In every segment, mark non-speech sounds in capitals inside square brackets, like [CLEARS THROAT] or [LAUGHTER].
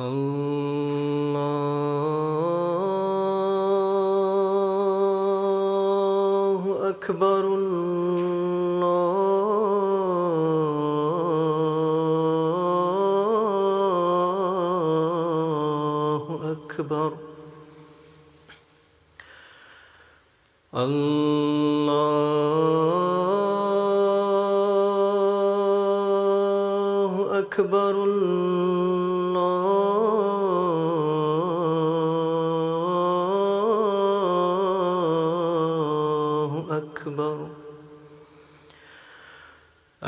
Oh.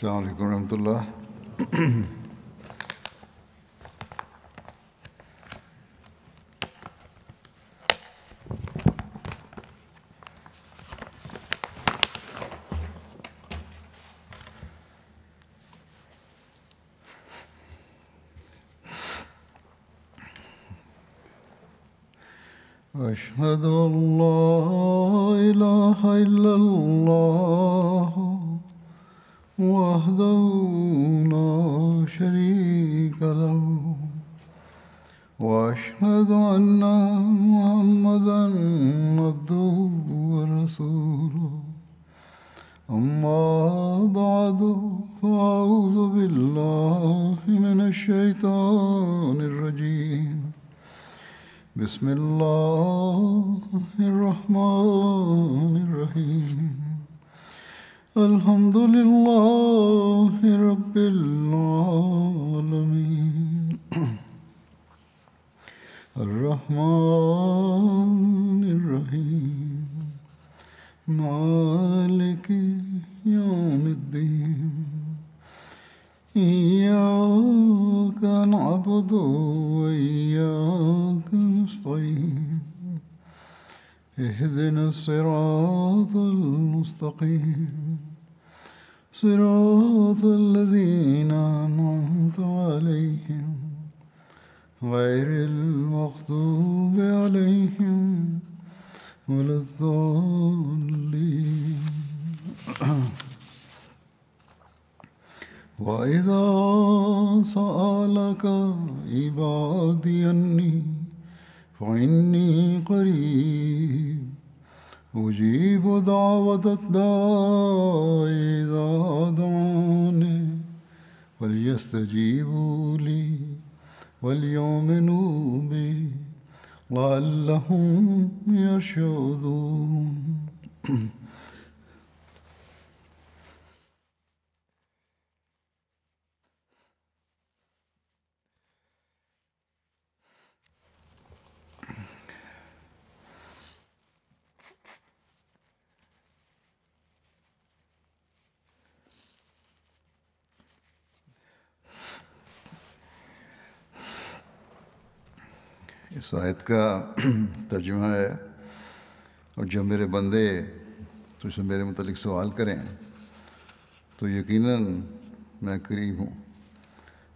السلام عليكم ورحمة الله أشهد أن لا إله إلا الله इस आयत का [CLEARS THROAT] तर्जमा है और जब मेरे बंदे तुझसे तो मेरे मतलब सवाल करें तो यकीनन मैं करीब हूँ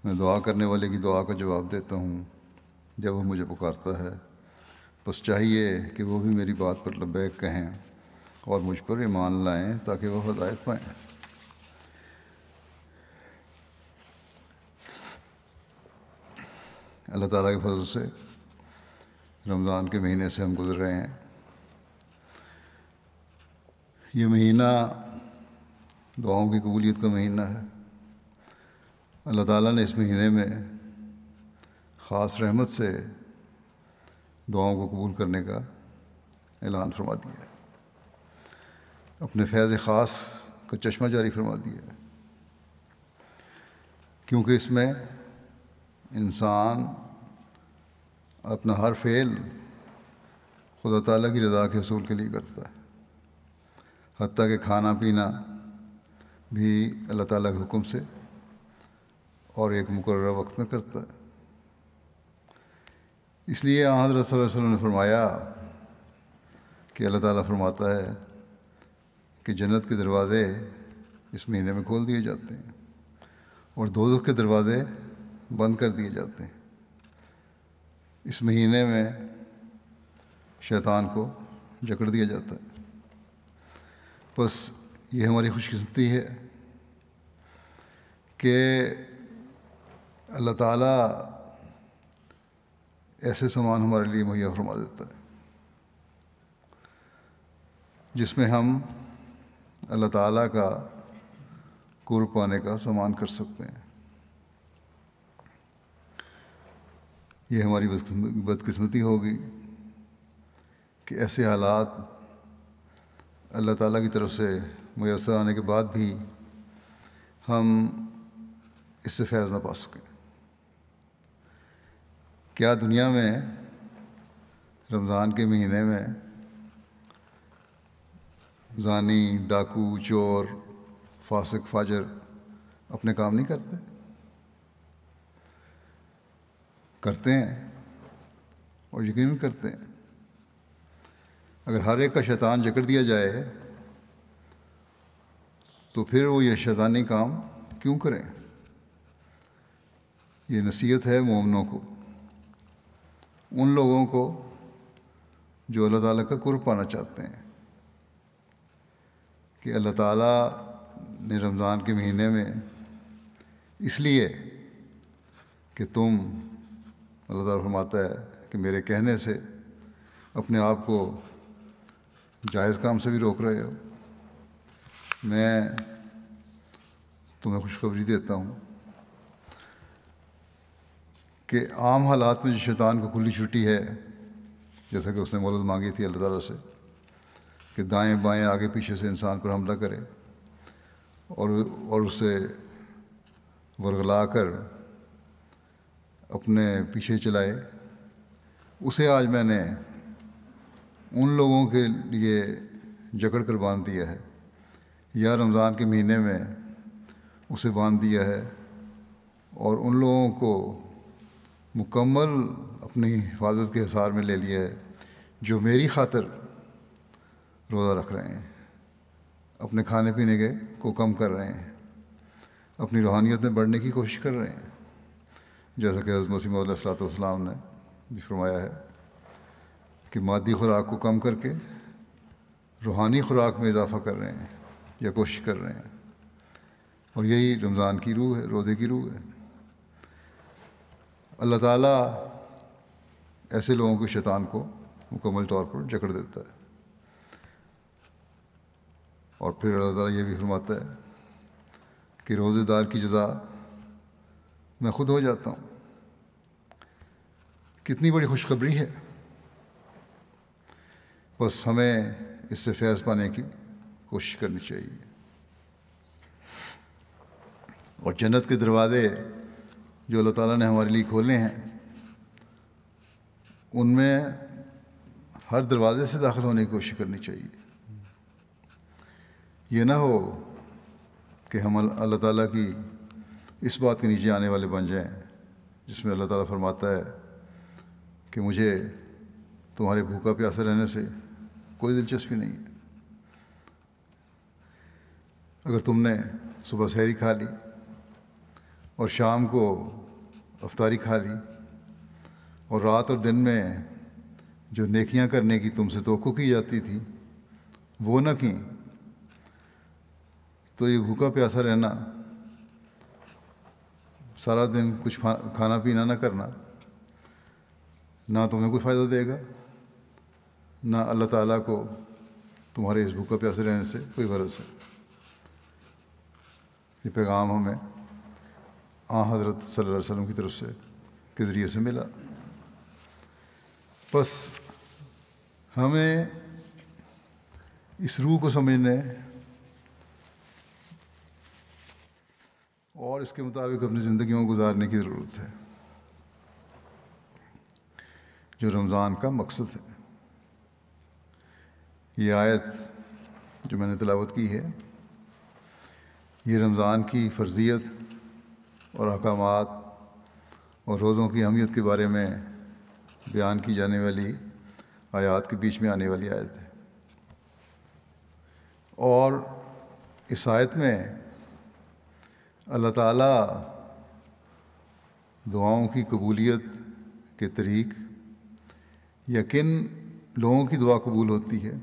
मैं दुआ करने वाले की दुआ का जवाब देता हूँ जब वह मुझे पुकारता है बस चाहिए कि वो भी मेरी बात पर लबैक कहें और मुझ पर ईमान लाएं ताकि वह हदायत पाएँ अल्लाह ताला के फजल से रमज़ान के महीने से हम गुजर रहे हैं ये महीना दुआओं की कबूलियत का महीना है अल्लाह ताला ने इस महीने में ख़ास रहमत से दुआओं को कबूल करने का ऐलान फरमा दिया है अपने फैज़ ख़ास का चश्मा जारी फरमा दिया है क्योंकि इसमें इंसान अपना हर फेल खुदा ताला की रज़ा के हसूल के लिए करता है हती के खाना पीना भी अल्लाह ताला के हुक्म से और एक मुकर वक्त में करता है इसलिए हज़रत वसल्लम ने फरमाया कि अल्लाह ताला फरमाता है कि जन्नत के दरवाज़े इस महीने में खोल दिए जाते हैं और दोजख के दरवाज़े बंद कर दिए जाते हैं इस महीने में शैतान को जकड़ दिया जाता है बस ये हमारी खुशकिस्मती है कि अल्लाह ताला ऐसे सामान हमारे लिए मुहैया फरमा देता है जिसमें हम अल्लाह ताला का कुर पाने का सामान कर सकते हैं ये हमारी बदकस्मती होगी कि ऐसे हालात अल्लाह ताला की तरफ से मैसर आने के बाद भी हम इससे फैज़ ना पा सकें क्या दुनिया में रमज़ान के महीने में जानी डाकू चोर फासिक फाजर अपने काम नहीं करते करते हैं और यकीन करते हैं अगर हर एक का शैतान जकड़ दिया जाए तो फिर वो ये शैतानी काम क्यों करें ये नसीहत है मोमनों को उन लोगों को जो अल्लाह ताला का कुर्ब पाना चाहते हैं कि अल्लाह ताला ने रमज़ान के महीने में इसलिए कि तुम अल्लाह ताला फरमाता है कि मेरे कहने से अपने आप को जायज़ काम से भी रोक रहे हो मैं तुम्हें खुशखबरी देता हूँ कि आम हालात में जो शैतान को खुली छुट्टी है जैसा कि उसने मदद मांगी थी अल्लाह ताला से कि दाएं बाएं आगे पीछे से इंसान पर हमला करे और और उसे वरगला कर अपने पीछे चलाए उसे आज मैंने उन लोगों के लिए जकड़ कर बांध दिया है या रमज़ान के महीने में उसे बांध दिया है और उन लोगों को मुकम्मल अपनी हिफाजत के हिसार में ले लिया है जो मेरी खातर रोज़ा रख रहे हैं अपने खाने पीने के को कम कर रहे हैं अपनी रूहानियत में बढ़ने की कोशिश कर रहे हैं जैसा कि हज़रत मसीम सलाम ने भी फरमाया है कि मादी खुराक को कम करके रूहानी खुराक में इजाफा कर रहे हैं या कोशिश कर रहे हैं और यही रमज़ान की रूह है रोज़े की रूह है अल्लाह ताला ऐसे लोगों को शैतान को मुकम्मल तौर पर जकड़ देता है और फिर अल्लाह ताला ये भी फरमाता है कि रोज़ेदार की जजा मैं खुद हो जाता हूँ कितनी बड़ी खुशखबरी है बस हमें इससे फैज पाने की कोशिश करनी चाहिए और जन्नत के दरवाज़े जो अल्लाह ताला ने हमारे लिए खोले हैं उनमें हर दरवाज़े से दाखिल होने की कोशिश करनी चाहिए यह ना हो कि हम अल्लाह ताला की इस बात के नीचे आने वाले बन जाएं जिसमें अल्लाह ताला फरमाता है कि मुझे तुम्हारे भूखा प्यासा रहने से कोई दिलचस्पी नहीं है अगर तुमने सुबह सहरी खा ली और शाम को अफ्तारी खा ली और रात और दिन में जो नेकियां करने की तुमसे तो की जाती थी वो न की तो ये भूखा प्यासा रहना सारा दिन कुछ खाना पीना ना करना ना तुम्हें कुछ फ़ायदा देगा ना अल्लाह ताला को तुम्हारे इस भूखा प्यासे रहने से कोई गरज है ये पैगाम हमें आ हज़रत सल्लल्लाहु अलैहि वसल्लम की तरफ से के ज़रिए से मिला बस हमें इस रूह को समझने और इसके मुताबिक अपनी ज़िंदगी में गुजारने की ज़रूरत है जो रमज़ान का मकसद है ये आयत जो मैंने तलावत की है ये रमज़ान की फर्जियत और अहकाम और रोज़ों की अहमियत के बारे में बयान की जाने वाली आयात के बीच में आने वाली आयत है और इस आयत में अल्लाह ताला दुआओं की कबूलियत के तरीक़ या किन लोगों की दुआ कबूल होती है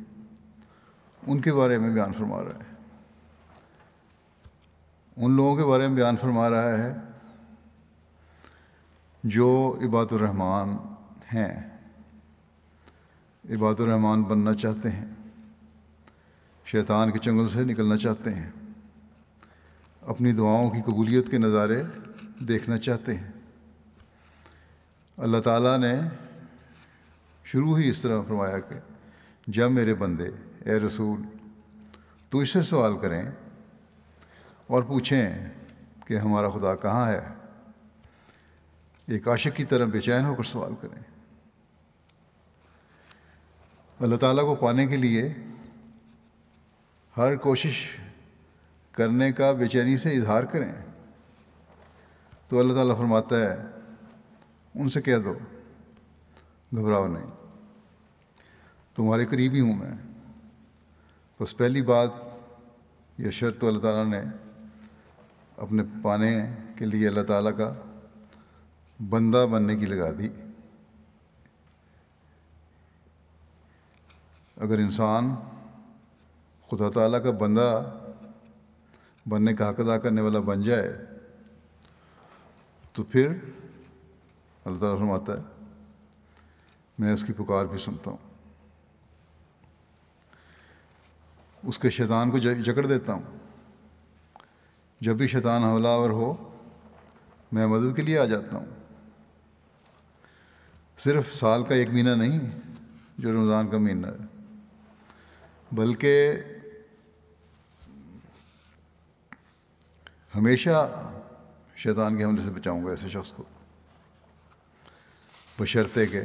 उनके बारे में बयान फरमा रहा है उन लोगों के बारे में बयान फरमा रहा है जो रहमान हैं रहमान बनना चाहते हैं शैतान के चंगल से निकलना चाहते हैं अपनी दुआओं की कबूलियत के नज़ारे देखना चाहते हैं अल्लाह ताला ने शुरू ही इस तरह फरमाया कि जब मेरे बंदे ए रसूल तो इससे सवाल करें और पूछें कि हमारा खुदा कहाँ है एक आशिक की तरह बेचैन होकर सवाल करें अल्लाह ताला को पाने के लिए हर कोशिश करने का बेचैनी से इजहार करें तो अल्लाह ताला फरमाता है उनसे कह दो घबराओ नहीं तुम्हारे करीब ही हूँ मैं बस पहली बात यह शर्त तो अल्लाह ताला ने अपने पाने के लिए अल्लाह ताला का बंदा बनने की लगा दी अगर इंसान खुदा ताला का बंदा बनने का हक अदा करने वाला बन जाए तो फिर अल्लाह ताला फरमाता है मैं उसकी पुकार भी सुनता हूँ उसके शैतान को जकड़ देता हूँ जब भी शैतान हमलावर हो मैं मदद के लिए आ जाता हूँ सिर्फ साल का एक महीना नहीं जो रमज़ान का महीना है बल्कि हमेशा शैतान के हमले से बचाऊंगा ऐसे शख्स को बशर्ते के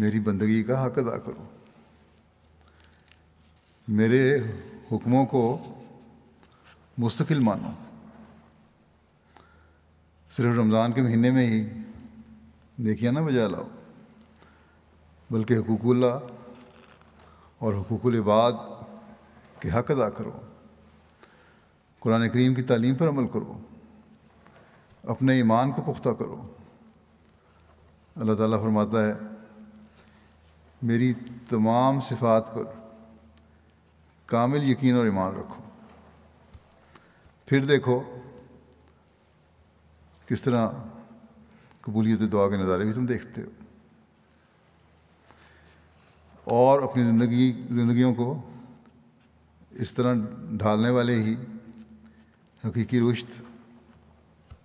मेरी बंदगी का हक अदा करो मेरे हुक्मों को मुस्तकिल मानो सिर्फ रमज़ान के महीने में ही देखिए ना बजा लाओ बल्कि हकूकल्ला और हकूकुल इबाद के हक अदा करो कुरान करीम की तालीम पर अमल करो अपने ईमान को पुख्ता करो अल्लाह ताला फरमाता है मेरी तमाम सिफात पर कामिल यकीन और ईमान रखो फिर देखो किस तरह कबूलियत दुआ के नज़ारे भी तुम देखते हो और अपनी ज़िंदगी ज़िंदगियों को इस तरह ढालने वाले ही हकीकी रुश्त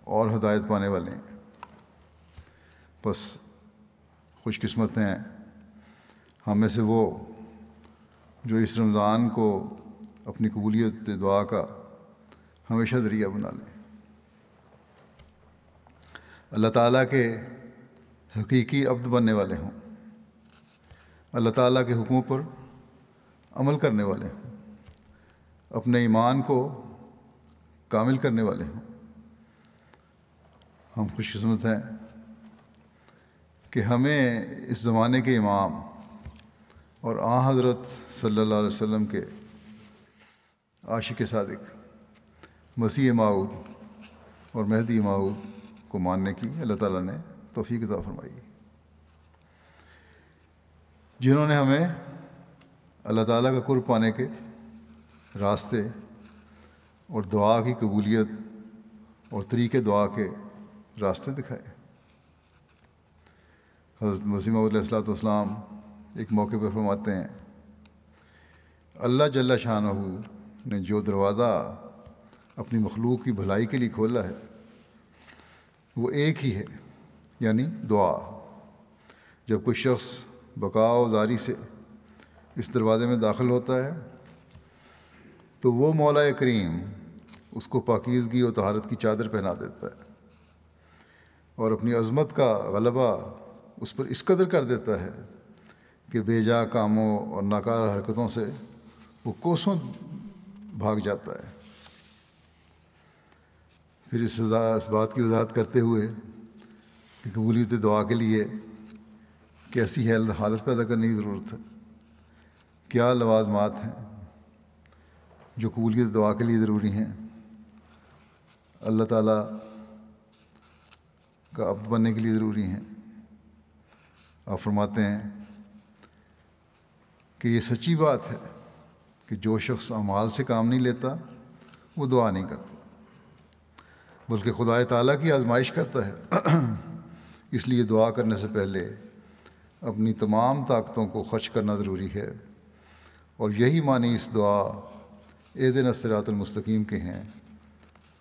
और हदायत पाने वाले हैं बस खुशकस्मत हैं हम में से वो जो इस रमज़ान को अपनी कबूलियत दुआ का हमेशा ज़रिया बना लें अल्लाह ताला के हकीकी अब्द बनने वाले हों अल्लाह ताला के हुक्मों पर अमल करने वाले हों अपने ईमान को कामिल करने वाले हों हम खुशकस्मत हैं कि हमें इस ज़माने के इमाम और आ हज़रत सल्ला वसम के आशिक सदक मसीह माऊद और मेहदी माऊद को मानने की अल्लाह ताला ने तोफ़ी तौर फरमाई जिन्होंने हमें अल्लाह ताला का कुर पाने के रास्ते और दुआ की कबूलियत और तरीके दुआ के रास्ते दिखाए हज़रत मसीम एक मौके पर फरमाते हैं अल्लाह जल्ला शाह ने जो दरवाज़ा अपनी मखलूक की भलाई के लिए खोला है वो एक ही है यानी दुआ जब कोई शख्स बकाव जारी से इस दरवाज़े में दाखिल होता है तो वो मौला करीम उसको पाकिजगी और तहारत की चादर पहना देता है और अपनी अज़मत का गलबा उस पर इस कदर कर देता है कि बेजा कामों और नाकार हरकतों से वो कोसों भाग जाता है फिर इस इस बात की वजाहत करते हुए कि कबूलीत दुआ के लिए कैसी है हालत पैदा करने की ज़रूरत है क्या लवाजमात हैं जो कबूलीत दुआ के लिए ज़रूरी हैं अल्लाह ताला का अब बनने के लिए ज़रूरी हैं आप फरमाते हैं कि ये सच्ची बात है कि जो शख्स अमाल से काम नहीं लेता वो दुआ नहीं करता बल्कि खुदा ताली की आजमाइश करता है [CLEARS THROAT] इसलिए दुआ करने से पहले अपनी तमाम ताकतों को खर्च करना ज़रूरी है और यही मानी इस दुआ ए दिन असरातमस्तकीम के हैं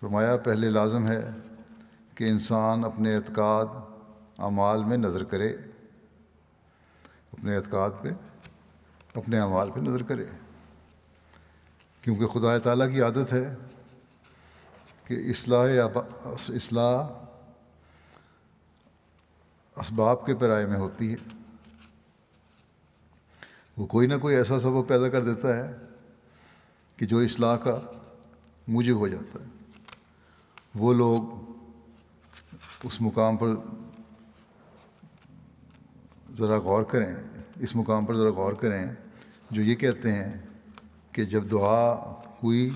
फरमाया पहले लाजम है कि इंसान अपने एतकाद अमाल में नज़र करे अपने एतक़ाद पर अपने अमाल पर नज़र करे क्योंकि खुदा ताला की आदत है कि असलाह असलाह इसबाब के पराए में होती है वो कोई ना कोई ऐसा सबब पैदा कर देता है कि जो इसलाह का मूजब हो जाता है वो लोग उस मुकाम पर ज़रा गौर करें इस मुकाम पर ज़रा गौर करें जो ये कहते हैं कि जब दुआ हुई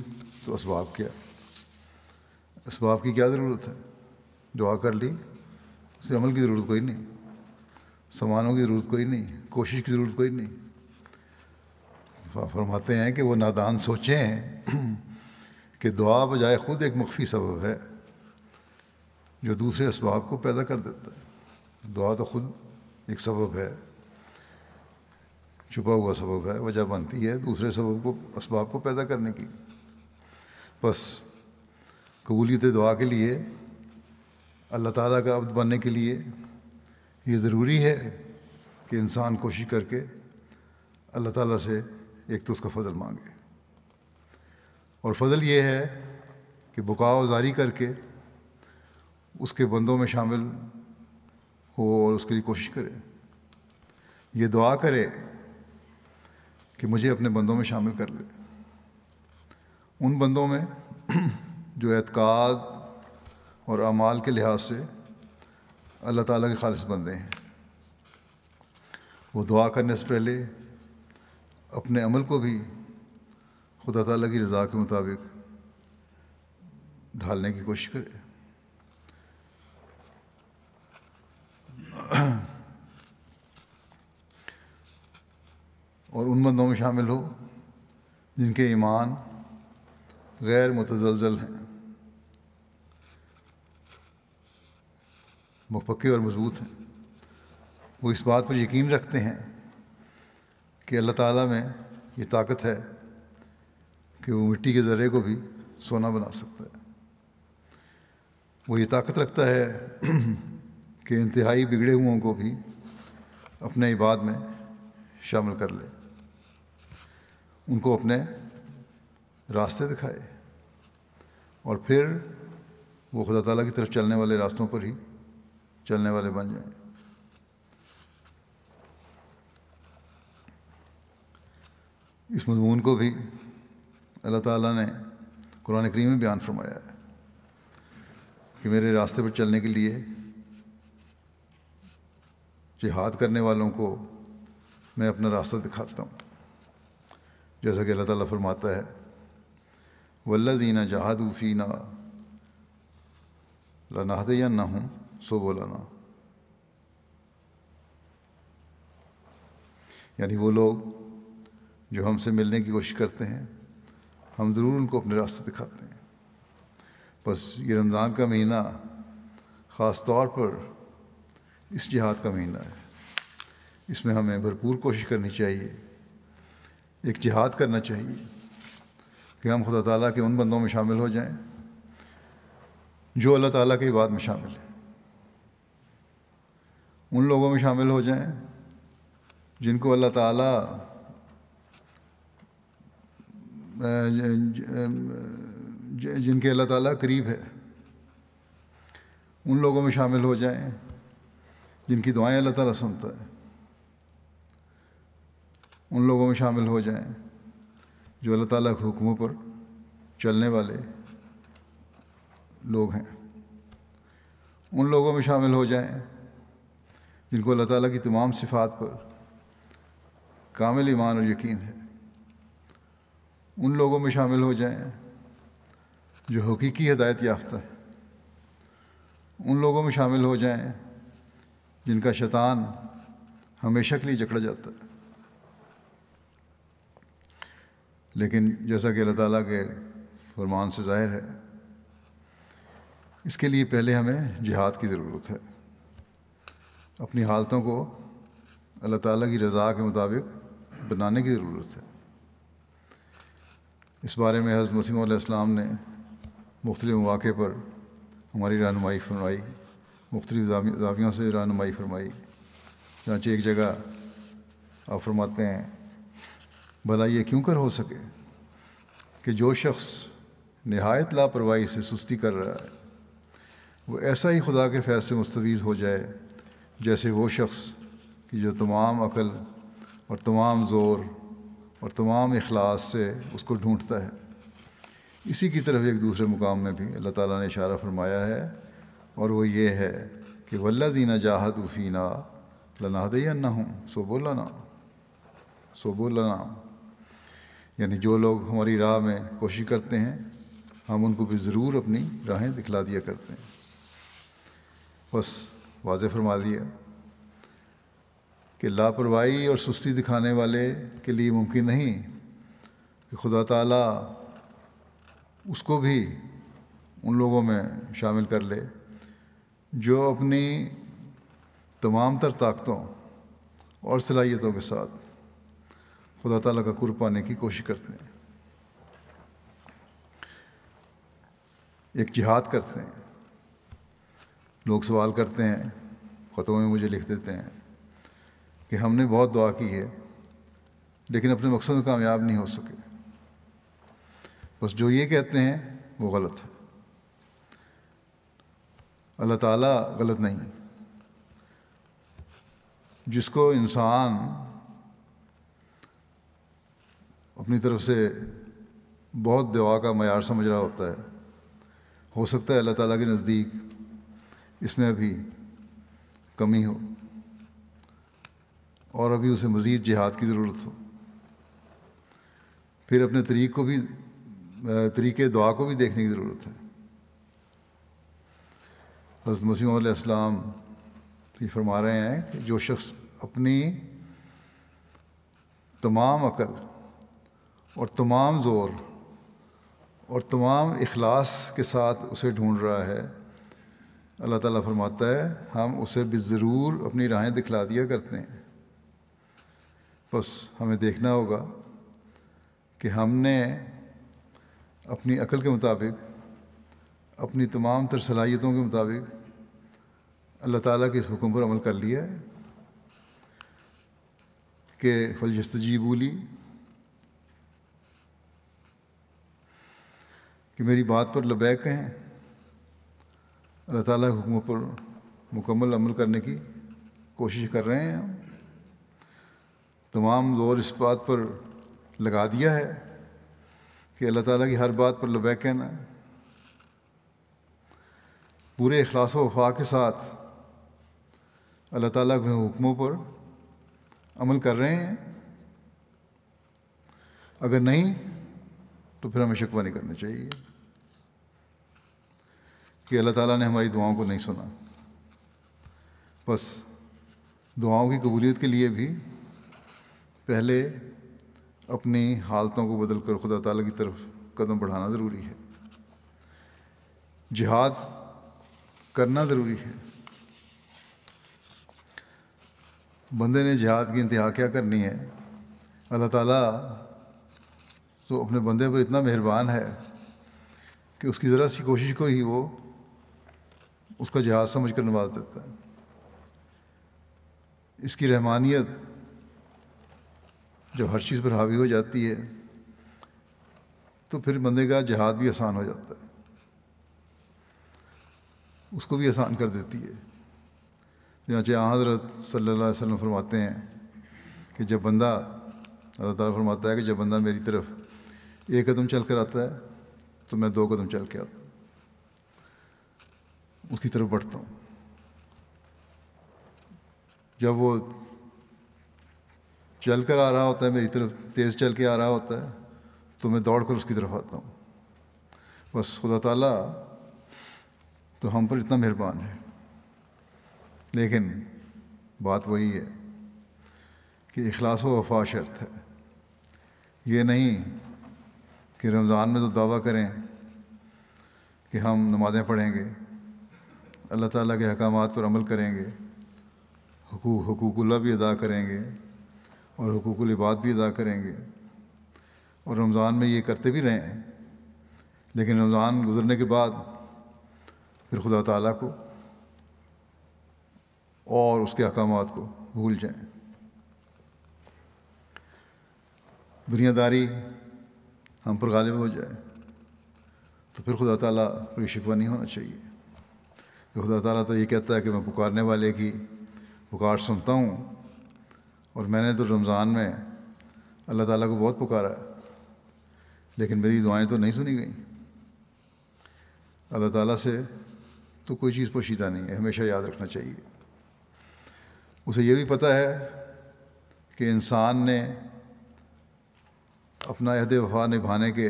तो इसबाब क्या इसबाब की क्या ज़रूरत है दुआ कर ली उसे अमल की ज़रूरत कोई नहीं सामानों की ज़रूरत कोई नहीं कोशिश की ज़रूरत कोई नहीं फरमाते हैं कि वो नादान सोचें कि दुआ बजाय ख़ुद एक मख्फी सबब है जो दूसरे इसबाब को पैदा कर देता है दुआ तो ख़ुद एक सबब है छुपा हुआ सबब है वजह बनती है दूसरे सबब को इसबाब को पैदा करने की बस कबूलियत दुआ के लिए अल्लाह ताला का अब्द बनने के लिए ये ज़रूरी है कि इंसान कोशिश करके अल्लाह ताला से एक तो उसका फजल मांगे और फजल ये है कि बुकाव जारी करके उसके बंदों में शामिल हो और उसके लिए कोशिश करे ये दुआ करे कि मुझे अपने बंदों में शामिल कर ले उन बंदों में [CLEARS THROAT] जो एतकाद और अमाल के लिहाज से अल्लाह ताला के खालिस बंदे हैं वो दुआ करने से पहले अपने अमल को भी खुदा ताला की रज़ा के मुताबिक ढालने की कोशिश करे और उन बंदों में शामिल हो जिनके ईमान गैर मुतजलजल हैं वो पक्के और मज़बूत हैं वो इस बात पर यकीन रखते हैं कि अल्लाह ताला में ये ताकत है कि वो मिट्टी के ज़र्रे को भी सोना बना सकता है वो ये ताकत रखता है कि इंतहाई बिगड़े हुओं को भी अपने इबाद में शामिल कर ले उनको अपने रास्ते दिखाए और फिर वो खुदा ताला की तरफ चलने वाले रास्तों पर ही चलने वाले बन जाए इस मजमून को भी अल्लाह ताला ने कुरान करीम में बयान फरमाया है कि मेरे रास्ते पर चलने के लिए जिहाद करने वालों को मैं अपना रास्ता दिखाता हूँ जैसा कि अल्लाह ताला फरमाता है वल्ला जीना ना लनाहद या ना हूँ सो बोलाना यानी वो लोग जो हमसे मिलने की कोशिश करते हैं हम ज़रूर उनको अपने रास्ते दिखाते हैं बस ये रमज़ान का महीना ख़ास तौर पर इस जिहाद का महीना है इसमें हमें भरपूर कोशिश करनी चाहिए एक जिहाद करना चाहिए कि हम खुदा ताला के उन बंदों में शामिल हो जाएं जो अल्लाह ताला की बात में शामिल हैं उन लोगों में शामिल हो जाएं जिनको अल्लाह ताला जिनके अल्लाह ताला करीब है उन लोगों में शामिल हो जाएं जिनकी दुआएं अल्लाह ताला सुनता है उन लोगों में शामिल हो जाएं जो अल्लाह ताला के हुक्मों पर चलने वाले लोग हैं उन लोगों में शामिल हो जाएं जिनको अल्लाह ताला की तमाम सिफात पर कामिल ईमान और यकीन है उन लोगों में शामिल हो जाएं जो हकीकी हदायत याफ्ता है उन लोगों में शामिल हो जाएं जिनका शैतान हमेशा के लिए जकड़ा जाता है लेकिन जैसा कि अल्लाह ताला के फरमान से ज़ाहिर है इसके लिए पहले हमें जिहाद की ज़रूरत है अपनी हालतों को अल्लाह ताला की रज़ा के मुताबिक बनाने की ज़रूरत है इस बारे में हज़रत मसीम ने मुख्तलि मौक़े पर हमारी रहनमाई फरमाई मुख्तलिफ जावियों से रहनमाई फरमाई जाँच एक जगह आप फरमाते हैं भला ये क्यों कर हो सके कि जो शख्स नहायत लापरवाही से सुस्ती कर रहा है वो ऐसा ही खुदा के फैस से मुस्तवीज़ हो जाए जैसे वो शख्स कि जो तमाम अकल और तमाम ज़ोर और तमाम अखलास से उसको ढूंढता है इसी की तरफ एक दूसरे मुकाम में भी अल्लाह ताला ने इशारा फरमाया है और वह यह है कि वल्ला जीना जाहत उफ़ीना लनादयन्ना हूँ सोबोलाना सोबोलाना यानी जो लोग हमारी राह में कोशिश करते हैं हम उनको भी ज़रूर अपनी राहें दिखला दिया करते हैं बस वाज फरमा दिया कि लापरवाही और सुस्ती दिखाने वाले के लिए मुमकिन नहीं कि खुदा ताला उसको भी उन लोगों में शामिल कर ले जो अपनी तमाम तर ताकतों और सलाहियतों के साथ खुदा ताला का कुर पाने की कोशिश करते हैं एक जिहाद करते हैं लोग सवाल करते हैं ख़तों में मुझे लिख देते हैं कि हमने बहुत दुआ की है लेकिन अपने मकसद में कामयाब नहीं हो सके बस जो ये कहते हैं वो गलत है अल्लाह ताला गलत नहीं जिसको इंसान अपनी तरफ से बहुत दुआ का मैार समझ रहा होता है हो सकता है अल्लाह ताला के नज़दीक इसमें अभी कमी हो और अभी उसे मज़ीद जिहाद की ज़रूरत हो फिर अपने तरीक़ को भी तरीके दुआ को भी देखने की ज़रूरत है हजरत मसीम इस्लाम तो ये फरमा रहे हैं कि जो शख्स अपनी तमाम अकल और तमाम ज़ोर और तमाम अखलास के साथ उसे ढूंढ रहा है अल्लाह ताला फरमाता है हम उसे भी ज़रूर अपनी राहें दिखला दिया करते हैं बस हमें देखना होगा कि हमने अपनी अकल के मुताबिक अपनी तमाम तर सलाहियतों के मुताबिक अल्लाह ताला के इस हुक्म पर अमल कर लिया है कि बोली कि मेरी बात पर लबैक कहें अल्लाह ताला के हुक्म पर मुकम्मल अमल करने की कोशिश कर रहे हैं हम तमाम जोर इस बात पर लगा दिया है कि अल्लाह ताला की हर बात पर लबैक कहना पूरे अखलास वफा के साथ अल्लाह ताला के हुक्मों पर अमल कर रहे हैं अगर नहीं तो फिर हमें शिकवा नहीं करना चाहिए कि अल्लाह ताला ने हमारी दुआओं को नहीं सुना बस दुआओं की कबूलियत के लिए भी पहले अपनी हालतों को बदल कर खुदा ताला की तरफ कदम बढ़ाना ज़रूरी है जिहाद करना ज़रूरी है बंदे ने जिहाद की इंतहा क्या करनी है अल्लाह ताला तो अपने बंदे पर इतना मेहरबान है कि उसकी ज़रा सी कोशिश को ही वो उसका जहाज समझ कर नवाज देता है इसकी रहमानियत जब हर चीज़ पर हावी हो जाती है तो फिर बंदे का जहाद भी आसान हो जाता है उसको भी आसान कर देती है जहाँ जहाँ हजरत सल्ला वसम फरमाते हैं कि जब बंदा अल्लाह ताला फरमाता है कि जब बंदा मेरी तरफ एक कदम चल कर आता है तो मैं दो कदम चल के आता हूँ उसकी तरफ बढ़ता हूँ जब वो चल कर आ रहा होता है मेरी तरफ तेज़ चल के आ रहा होता है तो मैं दौड़ कर उसकी तरफ आता हूँ बस खुदा ताला तो हम पर इतना मेहरबान है लेकिन बात वही है कि अखलास व वफा शर्त है ये नहीं कि रमज़ान में तो दावा करें कि हम नमाज़ें पढ़ेंगे अल्लाह ताला के अहकाम पर अमल करेंगे हकूक हकूकुल्ला भी अदा करेंगे और हकूक लिबाद भी अदा करेंगे और रमज़ान में ये करते भी रहे हैं लेकिन रमज़ान गुज़रने के बाद फिर खुदा ताला को और उसके अहकाम को भूल जाएं दुनियादारी हम पर गालिब हो जाए तो फिर खुदा ताला कोई शिकवा नहीं होना चाहिए कि तो खुदा ताला तो ये कहता है कि मैं पुकारने वाले की पुकार सुनता हूँ और मैंने तो रमज़ान में अल्लाह ताला को बहुत पुकारा है लेकिन मेरी दुआएं तो नहीं सुनी गई अल्लाह ताला से तो कोई चीज़ पोशीदा नहीं है हमेशा याद रखना चाहिए उसे यह भी पता है कि इंसान ने अपना अहद वफा निभाने के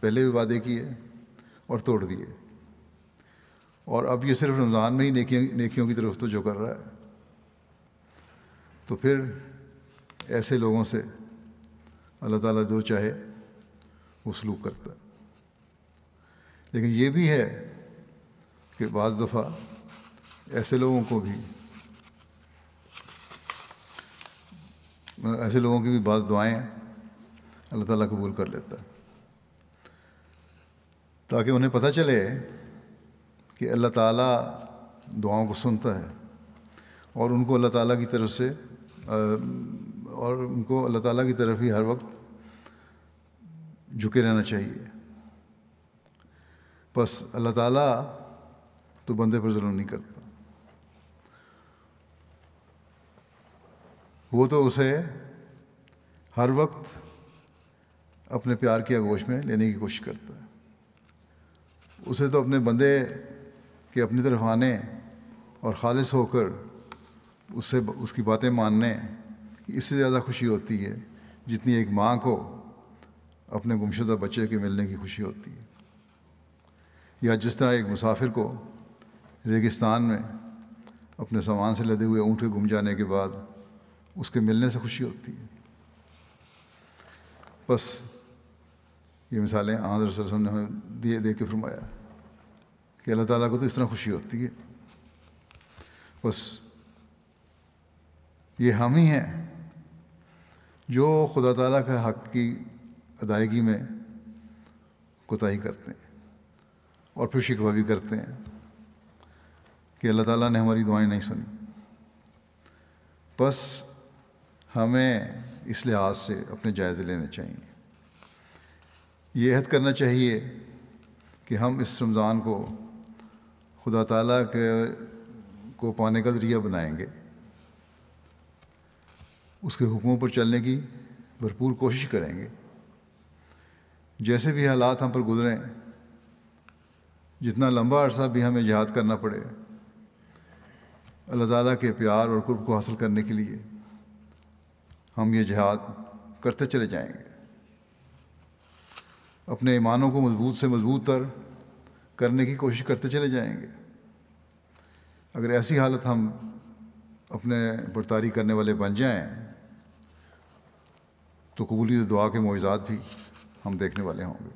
पहले भी वादे किए और तोड़ दिए और अब ये सिर्फ रमज़ान में ही नेकियों नेकियों की तरफ तो जो कर रहा है तो फिर ऐसे लोगों से अल्लाह ताला जो चाहे वो सलूक करता है लेकिन ये भी है कि बज़ दफ़ा ऐसे लोगों को भी मतलब ऐसे लोगों की भी बाज़ दुआएं अल्लाह ताला कबूल कर लेता है ताकि उन्हें पता चले कि अल्लाह ताला दुआओं को सुनता है और उनको अल्लाह ताला की तरफ से और उनको अल्लाह ताला की तरफ ही हर वक्त झुके रहना चाहिए बस अल्लाह ताला तो बंदे पर जुल्म नहीं करता वो तो उसे हर वक्त अपने प्यार की आगोश में लेने की कोशिश करता है उसे तो अपने बंदे के अपनी तरफ आने और खालिश होकर उससे उसकी बातें मानने इससे ज़्यादा खुशी होती है जितनी एक माँ को अपने गुमशुदा बच्चे के मिलने की खुशी होती है या जिस तरह एक मुसाफिर को रेगिस्तान में अपने सामान से लदे हुए ऊँट के गुम जाने के बाद उसके मिलने से खुशी होती है बस ये मिसालें आदर वसम ने हमें दिए दे के फरमाया कि अल्लाह ताला को तो इस तरह खुशी होती है बस ये हम ही हैं जो खुदा ताला का हक़ की अदायगी में कोताही करते हैं और फिर शिकवा भी करते हैं कि अल्लाह ताला ने हमारी दुआएं नहीं सुनी बस हमें इस लिहाज से अपने जायज़े लेने चाहिए ये अहद करना चाहिए कि हम इस रमज़ान को खुदा ताला के को पाने का ज़रिया बनाएंगे उसके हुक्मों पर चलने की भरपूर कोशिश करेंगे जैसे भी हालात हम पर गुजरें जितना लंबा अरसा भी हमें जहाद करना पड़े अल्लाह ताला के प्यार और कुर्ब को हासिल करने के लिए हम ये जहाद करते चले जाएंगे अपने ईमानों को मजबूत से मजबूत तर करने की कोशिश करते चले जाएंगे अगर ऐसी हालत हम अपने बर्तारी करने वाले बन जाएं तो कबूली दुआ के मुआजात भी हम देखने वाले होंगे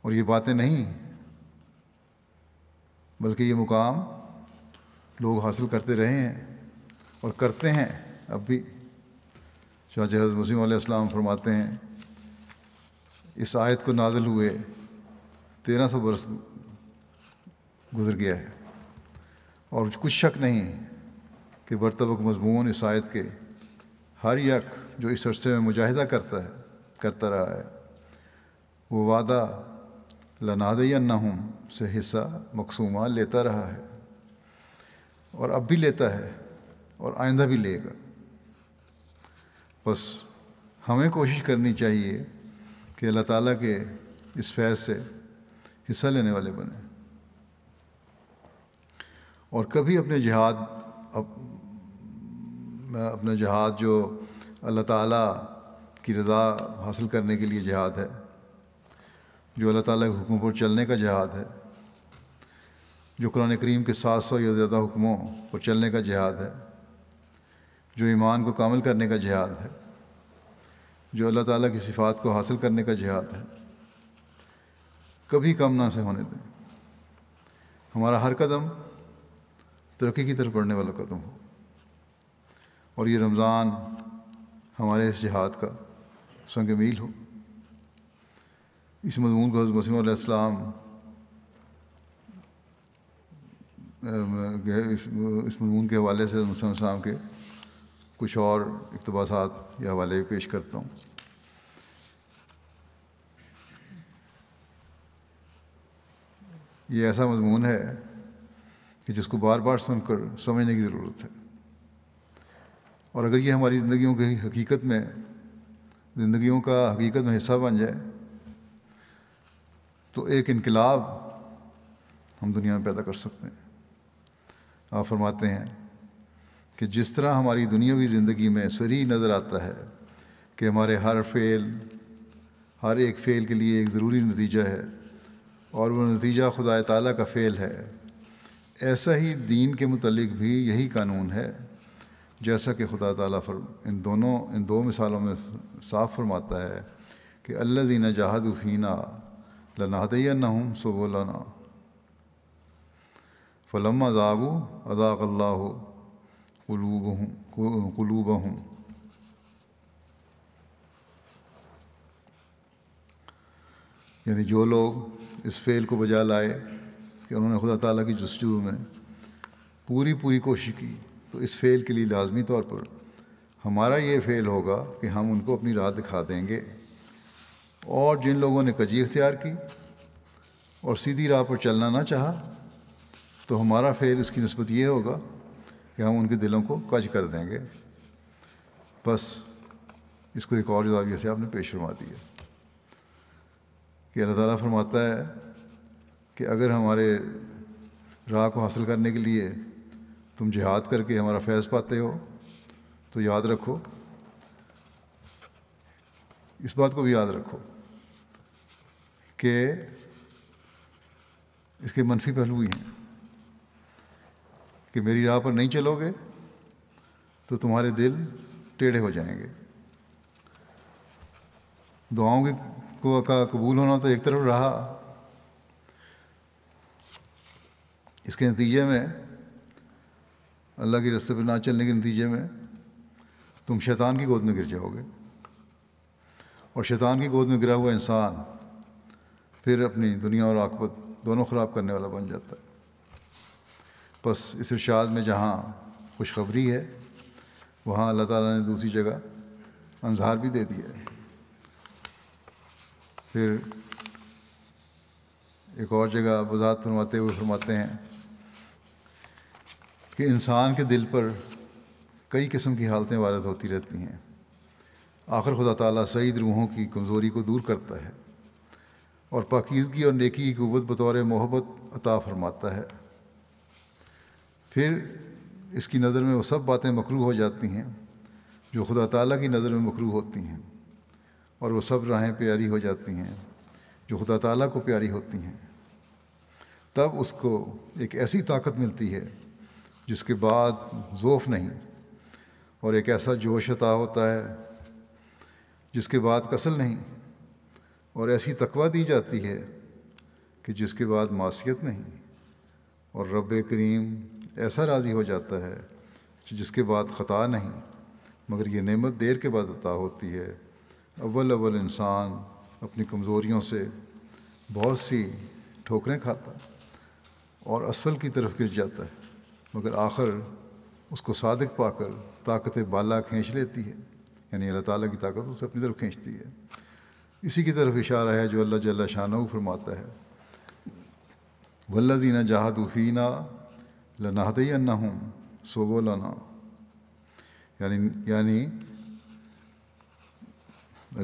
और ये बातें नहीं बल्कि ये मुकाम लोग हासिल करते रहे हैं और करते हैं अब भी शाह जहाज मसीम इस्लाम फरमाते हैं इस आयत को नाजिल हुए तेरह सौ बरस गुजर गया है और कुछ शक नहीं कि बरतबक मजमून इस आयत के हर यक जो इस अरसे में मुजाहिदा करता है करता रहा है वो वादा लनादयन्नहुम से हिस्सा मकसूमा लेता रहा है और अब भी लेता है और आइंदा भी लेगा बस हमें कोशिश करनी चाहिए कि अल्लाह ताला के इस फैज़ से हिस्सा लेने वाले बने और कभी अपने जिहाद अब अपना जहाद जो अल्लाह ताला की रज़ा हासिल करने के लिए जहाद है जो अल्लाह ताला के हुक्म पर चलने का जहाद है जो कुरान करीम के सात सौ या ज़्यादा हुक्मों पर चलने का जहाद है जो ईमान को कामिल करने का जहाद है जो अल्लाह ताला की सिफात को हासिल करने का जहाद है कभी कम ना से होने दें हमारा हर कदम तरक्की की तरफ बढ़ने वाला कदम हो और ये रमज़ान हमारे इस जहाद का संग मील हो इस मजमून को मसीम इस मजमून के हवाले से मसीम के कुछ और इकतबास या हवाले पेश करता हूँ ये ऐसा मजमून है कि जिसको बार बार सुनकर समझने की ज़रूरत है और अगर ये हमारी ज़िंदगियों की हकीकत में ज़िंदगियों का हकीकत में हिस्सा बन जाए तो एक इनकलाब हम दुनिया में पैदा कर सकते हैं आप फरमाते हैं कि जिस तरह हमारी दुनियावी ज़िंदगी में सरी नज़र आता है कि हमारे हर फेल हर एक फ़ेल के लिए एक ज़रूरी नतीजा है और वह नतीजा खुदा ताली का फ़ेल है ऐसा ही दीन के मतलब भी यही कानून है जैसा कि खुदा ताला फर इन दोनों इन दो मिसालों में साफ फरमाता है कि अल्ला दीना जहादुफ़ीना लनाहदैन सबोलाना फ़लम अदागू अदाक अल्लाह कलूब हूँ यानी जो लोग इस फ़ेल को बजा लाए कि उन्होंने खुदा ताला की जस्जू में पूरी पूरी कोशिश की तो इस फ़ेल के लिए लाजमी तौर पर हमारा ये फ़ेल होगा कि हम उनको अपनी राह दिखा देंगे और जिन लोगों ने कजी इख्तियार की और सीधी राह पर चलना ना चाहा तो हमारा फ़ेल इसकी नस्बत ये होगा कि हम उनके दिलों को कज कर देंगे बस इसको एक और जवाब से आपने पेश फरमा दिया कि अल्लाह ताला फरमाता है कि अगर हमारे राह को हासिल करने के लिए तुम जिहाद करके हमारा फैज़ पाते हो तो याद रखो इस बात को भी याद रखो कि इसके मनफी पहलू ही हैं कि मेरी राह पर नहीं चलोगे तो तुम्हारे दिल टेढ़े हो जाएंगे दुआओं के को का कबूल होना तो एक तरफ रहा इसके नतीजे में अल्लाह के रस्ते पर ना चलने के नतीजे में तुम शैतान की गोद में गिर जाओगे और शैतान की गोद में गिरा हुआ इंसान फिर अपनी दुनिया और आकबत दोनों ख़राब करने वाला बन जाता है बस इस इरशाद में जहाँ खुशखबरी है वहाँ अल्लाह ताला ने दूसरी जगह अंजार भी दे दिया है फिर एक और जगह वजात फरमाते हुए फरमाते हैं कि इंसान के दिल पर कई किस्म की हालतें वारद होती रहती हैं आखिर खुदा ताली सईद रूहों की कमज़ोरी को दूर करता है और पाकिजगी और नेकी की क़वत बतौर मोहब्बत अता फरमाता है फिर इसकी नज़र में वो सब बातें मकरू हो जाती हैं जो खुदा ताली की नज़र में मकरू होती हैं और वो सब राहें प्यारी हो जाती हैं जो खुदा ताली को प्यारी होती हैं तब उसको एक ऐसी ताकत मिलती है जिसके बाद ज़ोफ़ नहीं और एक ऐसा जोश अता होता है जिसके बाद कसल नहीं और ऐसी तकवा दी जाती है कि जिसके बाद मासीत नहीं और रब करीम ऐसा राज़ी हो जाता है कि जिसके बाद ख़ता नहीं मगर ये नमत देर के बाद अता होती है अव्वल अव्वल इंसान अपनी कमज़ोरीों से बहुत सी ठोकरें खाता और असफल की तरफ गिर जाता है मगर आखिर उसको सादक पाकर ताकत बाला खींच लेती है यानी अल्लाह ताला की ताकत उसे अपनी तरफ खींचती है इसी की तरफ इशारा है जो अल्लाह जल्ला शाह फरमाता है वल्ला जीना जहादूफ़ीना लनाहत अन्ना हम सोबो लाना यानी यानी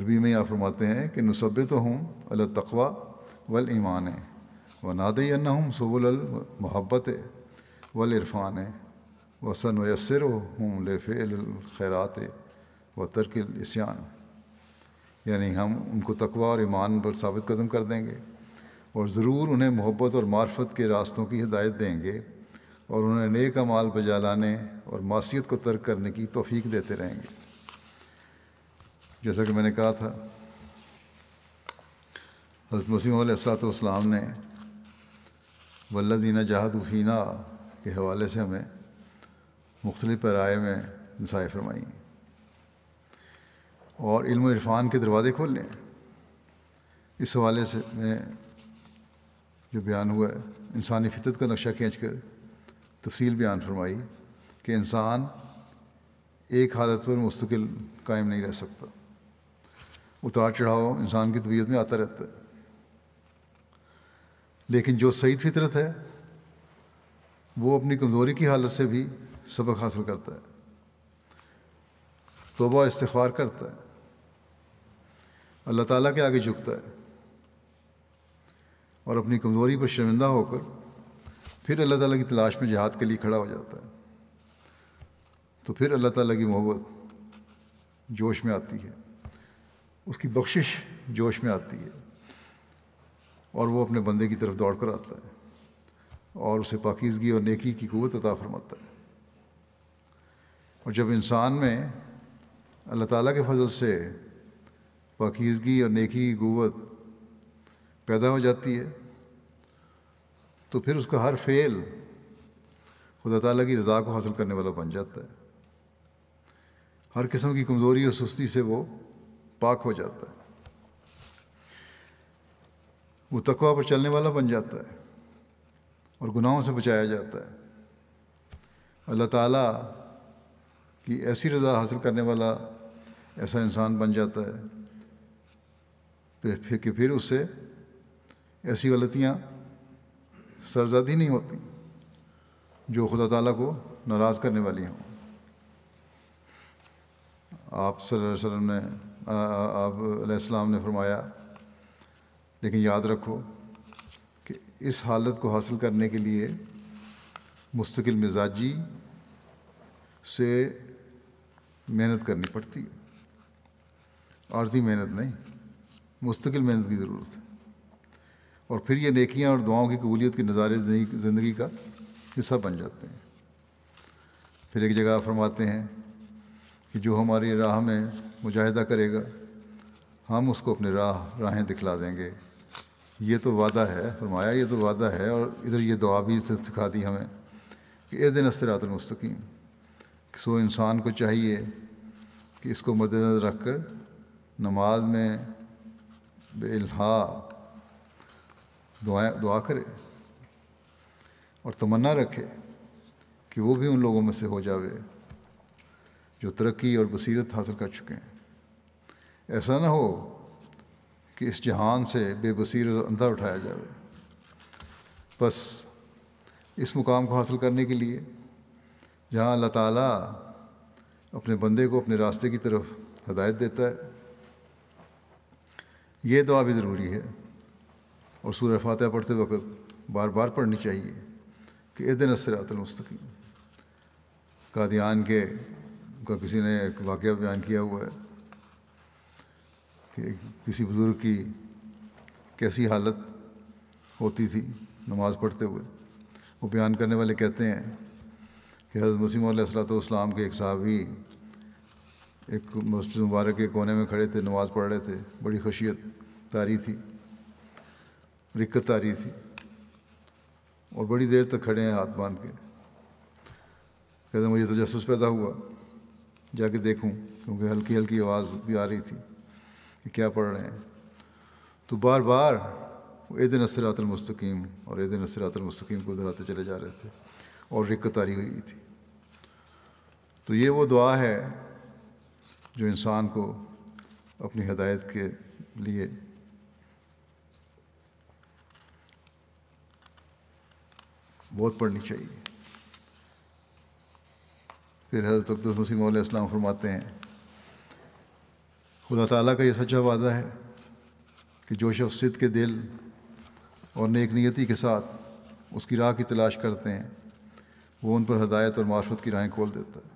अरबी में यहाँ फरमाते हैं कि नसब तो हूँ अल तकवा वल ईमान व नाद अन्ना हम सोबुल मोहब्बत वल वसन वसर हूँ लेफ़िल खैरात व तरकिल इसयान यानी हम उनको तकवा और ईमान पर सबित कदम कर देंगे और ज़रूर उन्हें मोहब्बत और मार्फत के रास्तों की हिदायत देंगे और उन्हें नेक अमाल बजा लाने और मासीत को तर्क करने की तोफ़ी देते रहेंगे जैसा कि मैंने कहा था हज़रत मसीम सलात ने वल्लदीना जहादुफ़ीना के हवाले से हमें मुख्तलि राय में नसाय फरमाई और इल्म इरफान के दरवाज़े खोल लें इस हवाले से मैं जो बयान हुआ है इंसानी फितरत का नक्शा खींच कर तफसील बयान फरमाई कि इंसान एक हालत पर मुस्तकिल कायम नहीं रह सकता उतार चढ़ाव इंसान की तबीयत में आता रहता है लेकिन जो सही फितरत है वो अपनी कमज़ोरी की हालत से भी सबक हासिल करता है तोबा इस्तार करता है अल्लाह ताला के आगे झुकता है और अपनी कमज़ोरी पर शर्मिंदा होकर फिर अल्लाह ताला की तलाश में जहाद के लिए खड़ा हो जाता है तो फिर अल्लाह ताला की मोहब्बत जोश में आती है उसकी बख्शिश जोश में आती है और वो अपने बंदे की तरफ दौड़ कर आता है और उसे पाकिजगी और नेकी की क़वत अता फरमाता है और जब इंसान में अल्लाह ताला के फजल से पाकिजगी और नेकी की क़वत पैदा हो जाती है तो फिर उसका हर फेल खुदा ताली की रज़ा को हासिल करने वाला बन जाता है हर किस्म की कमज़ोरी और सुस्ती से वो पाक हो जाता है वो तकवा पर चलने वाला बन जाता है और गुनाहों से बचाया जाता है अल्लाह ताला की ऐसी रज़ा हासिल करने वाला ऐसा इंसान बन जाता है फिर कि फिर उससे ऐसी गलतियाँ सरजद नहीं होती जो खुदा ताला को नाराज़ करने वाली हों आप वसल्लम ने आप ने फरमाया लेकिन याद रखो इस हालत को हासिल करने के लिए मुस्तकिल मिजाजी से मेहनत करनी पड़ती है आर्जी मेहनत नहीं मुस्तकिल मेहनत की ज़रूरत है और फिर ये नेकियां और दुआओं की कबूलियत के नज़ारे ज़िंदगी का हिस्सा बन जाते हैं फिर एक जगह फरमाते हैं कि जो हमारी राह में मुजाहिदा करेगा हम उसको अपने राह राहें दिखला देंगे ये तो वादा है फरमाया ये तो वादा है और इधर ये दुआ भी सिखा दी हमें कि ए दिन असरातमस्तकीम सो इंसान को चाहिए कि इसको मद्दनज़र रख कर नमाज में बेलहा दुआ दुआ करे और तमन्ना रखे कि वो भी उन लोगों में से हो जावे जो तरक्की और बसीरत हासिल कर चुके हैं ऐसा ना हो कि इस जहान से बेबसीर अंधा उठाया जाए बस इस मुकाम को हासिल करने के लिए जहाँ अल्लाह ताला अपने बंदे को अपने रास्ते की तरफ हदायत देता है ये दुआ भी ज़रूरी है और सूर्य फातह पढ़ते वक्त बार बार पढ़नी चाहिए कि ए दिन मुस्तकीम कादियान के का किसी ने एक वाक़ बयान किया हुआ है कि किसी बुज़ुर्ग की कैसी हालत होती थी नमाज़ पढ़ते हुए वो बयान करने वाले कहते हैं कि हज़रत मसीम सलाम के एक साहबी एक मस्जिद मुबारक के कोने में खड़े थे नमाज़ पढ़ रहे थे बड़ी खुशियत तारी थी रिक्कत तारी थी और बड़ी देर तक खड़े हैं हाथ बांध के कहते मुझे तो जसूस पैदा हुआ जाके देखूं क्योंकि हल्की हल्की आवाज़ भी आ रही थी कि क्या पढ़ रहे हैं तो बार बार ए दिन असरातमस्तकीम और ए दिन असरातमस्तकीम को दोहराते चले जा रहे थे और रिक्कत आ रही हुई थी तो ये वो दुआ है जो इंसान को अपनी हदायत के लिए बहुत पढ़नी चाहिए फिर हज़रत अब्दुल मसीम इस्लाम फरमाते हैं खुदा ताला का ये सच्चा वादा है कि जो शख्सियत के दिल और नेक नियति के साथ उसकी राह की तलाश करते हैं वो उन पर हदायत और मार्फत की राहें खोल देता है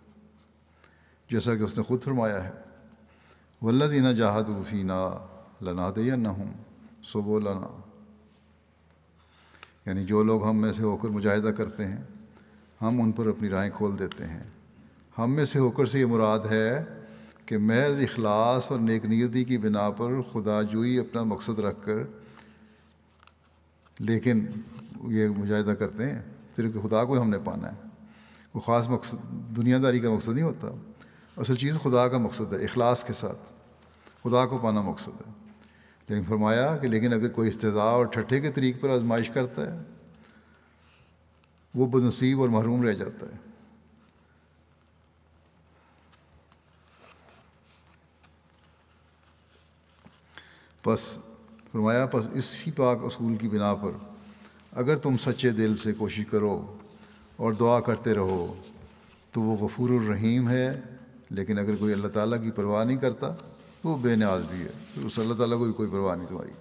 जैसा कि उसने खुद फरमाया है वल्लदीना जहाद उफ़ीना लना दे या ना हूँ सुबो लना यानी जो लोग हम में से होकर मुजाहिदा करते हैं हम उन पर अपनी राहें खोल देते हैं हम में से होकर से ये मुराद है कि महज अखलास और नेकनीयती की बिना पर खुदाजोई अपना मकसद रख कर लेकिन ये मुजाहिदा करते हैं सिर्फ खुदा को हमने पाना है वो ख़ास मकसद दुनियादारी का मकसद नहीं होता असल चीज़ खुदा का मकसद है अखलास के साथ खुदा को पाना मकसद है लेकिन फरमाया कि लेकिन अगर कोई इस्तेदा और ठट्ठे के तरीक़ पर आजमाइश करता है वो बदनसीब और महरूम रह जाता है बस फरमाया बस इसी पाक असूल की बिना पर अगर तुम सच्चे दिल से कोशिश करो और दुआ करते रहो तो वो गफूर रहीम है लेकिन अगर कोई अल्लाह ताला की परवाह नहीं करता तो वो बेनियाज भी है तो उस अल्लाह ताला को भी कोई परवाह नहीं तुम्हारी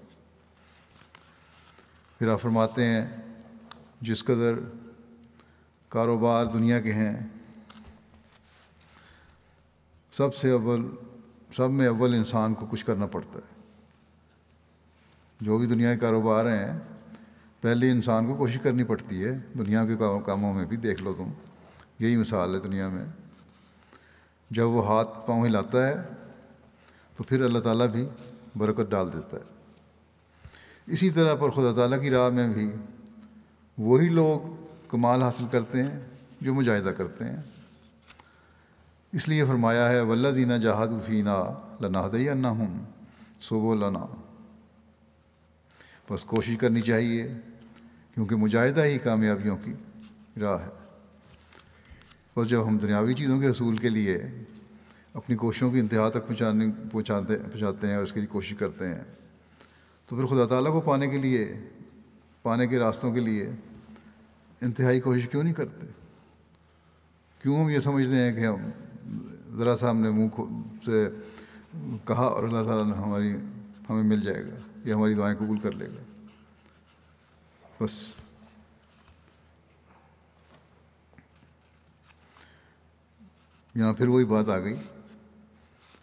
फिर आप फरमाते हैं जिस कदर कारोबार दुनिया के हैं सबसे अव्वल सब में अव्वल इंसान को कुछ करना पड़ता है जो भी दुनिया के कारोबार हैं पहले इंसान को कोशिश करनी पड़ती है दुनिया के कामों में भी देख लो तुम यही मिसाल है दुनिया में जब वो हाथ पाँव हिलाता है तो फिर अल्लाह ताला भी बरकत डाल देता है इसी तरह पर खुदा ताला की राह में भी वही लोग कमाल हासिल करते हैं जो मुजाहिदा करते हैं इसलिए फरमाया है वल्ला दीना जहादफ़ीना लनाहदना हम सुबो लना बस कोशिश करनी चाहिए क्योंकि मुजाहिदा ही कामयाबियों की राह है और जब हम दुनियावी चीज़ों के असूल के लिए अपनी कोशिशों की इंतहा तक पहुँचाने पहुँचाते पहुँचाते हैं और इसके लिए कोशिश करते हैं तो फिर खुदा ताला को पाने के लिए पाने के रास्तों के लिए इंतहाई कोशिश क्यों नहीं करते क्यों हम ये समझते हैं कि हम ज़रा सा हमने मुँह से कहा और अल्लाह ताला ने हमारी हमें मिल जाएगा ये हमारी दुआएं कबूल कर लेगा बस यहाँ फिर वही बात आ गई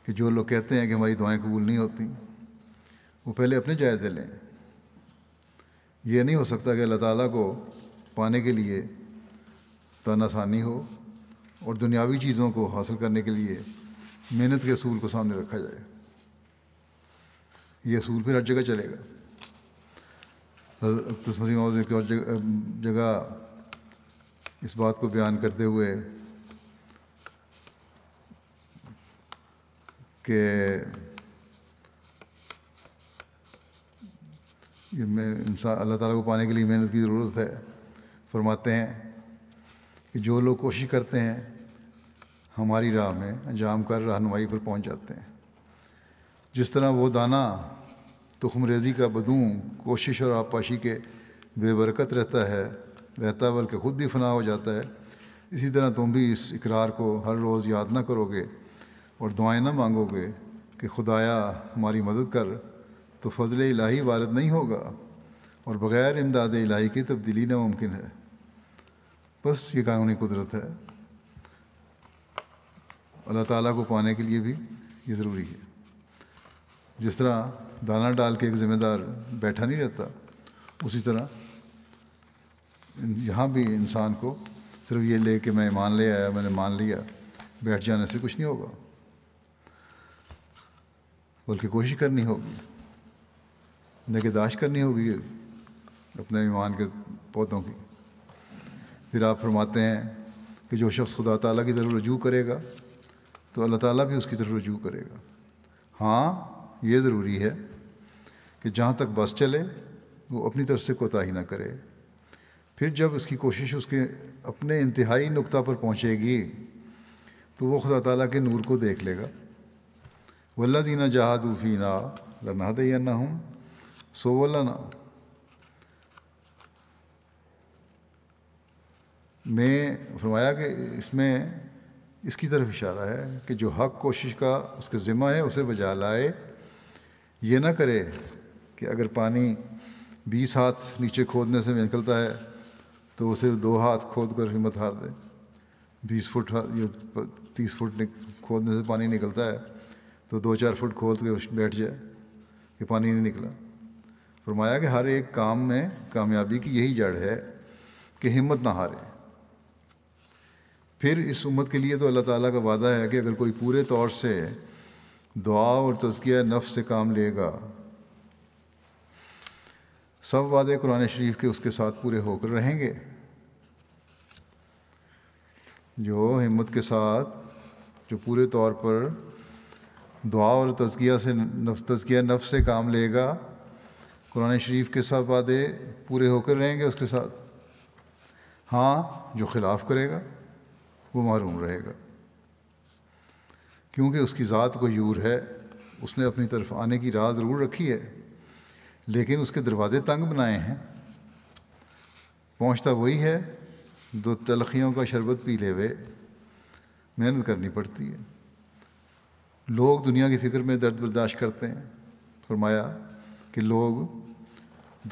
कि जो लोग कहते हैं कि हमारी दुआएं कबूल नहीं होती वो पहले अपने जायज़े लें यह नहीं हो सकता कि अल्लाह ताला को पाने के लिए तानासानी हो और दुनियावी चीज़ों को हासिल करने के लिए मेहनत के असूल को सामने रखा जाए ये असूल फिर हर जगह चलेगा तस्मसी मौज एक और जगह इस बात को बयान करते हुए कि ये मैं इंसान अल्लाह ताला को पाने के लिए मेहनत की ज़रूरत है फरमाते हैं कि जो लोग कोशिश करते हैं हमारी राह में अंजाम कर रहनुमाई पर पहुंच जाते हैं जिस तरह वो दाना तो खमरेजी का बदूँ कोशिश और आपाशी के बेबरकत रहता है रहता बल्कि खुद भी फना हो जाता है इसी तरह तुम भी इस इकरार को हर रोज़ याद ना करोगे और दुआएं ना मांगोगे कि खुदाया हमारी मदद कर तो फजल इलाही वारद नहीं होगा और बग़ैर इमदाद इलाही की तब्दीली नामुमकिन है बस ये कानूनी कुदरत है अल्लाह ताला को पाने के लिए भी ये ज़रूरी है जिस तरह दाना डाल के एक ज़िम्मेदार बैठा नहीं रहता उसी तरह यहाँ भी इंसान को सिर्फ ये ले कि मैं मान ले आया मैंने मान लिया बैठ जाने से कुछ नहीं होगा बल्कि कोशिश करनी होगी नगेदाश करनी होगी अपने ईमान के पौधों की फिर आप फरमाते हैं कि जो शख्स खुदा ताला की तरफ रजू करेगा तो अल्लाह ताला भी उसकी तरफ रजू करेगा हाँ ये ज़रूरी है कि जहाँ तक बस चले वो अपनी तरफ से कोताही ना करे फिर जब उसकी कोशिश उसके अपने इंतहाई नुक्ता पर पहुँचेगी तो वो खुदा ताली के नूर को देख लेगा वल्ला जीना जहादूफ़ीना लना ना हूँ सो वल्ला मैं फरमाया कि इसमें इसकी तरफ इशारा है कि जो हक कोशिश का उसका ज़िम्मा है उसे बजा लाए ये ना करे कि अगर पानी बीस हाथ नीचे खोदने से निकलता है तो वो सिर्फ दो हाथ खोद कर हिम्मत हार दे बीस फुट ये तीस फुट खोदने से पानी निकलता है तो दो चार फुट खोद के बैठ जाए कि पानी नहीं निकला फरमाया कि हर एक काम में कामयाबी की यही जड़ है कि हिम्मत ना हारे फिर इस उम्मत के लिए तो अल्लाह ताला का वादा है कि अगर कोई पूरे तौर से दुआ और तजकिया नफ़ से काम लेगा सब वादे कुरान शरीफ के उसके साथ पूरे होकर रहेंगे जो हिम्मत के साथ जो पूरे तौर पर दुआ और तजकिया से नफ तजकिया नफ्स से काम लेगा कुरान शरीफ के सब वादे पूरे होकर रहेंगे उसके साथ हाँ जो खिलाफ करेगा वो मरूम रहेगा क्योंकि उसकी ज़ात को यूर है उसने अपनी तरफ आने की राह ज़रूर रखी है लेकिन उसके दरवाज़े तंग बनाए हैं पहुँचता वही है दो तलखियों का शरबत पी ले हुए मेहनत करनी पड़ती है लोग दुनिया की फ़िक्र में दर्द बर्दाश्त करते हैं फरमाया कि लोग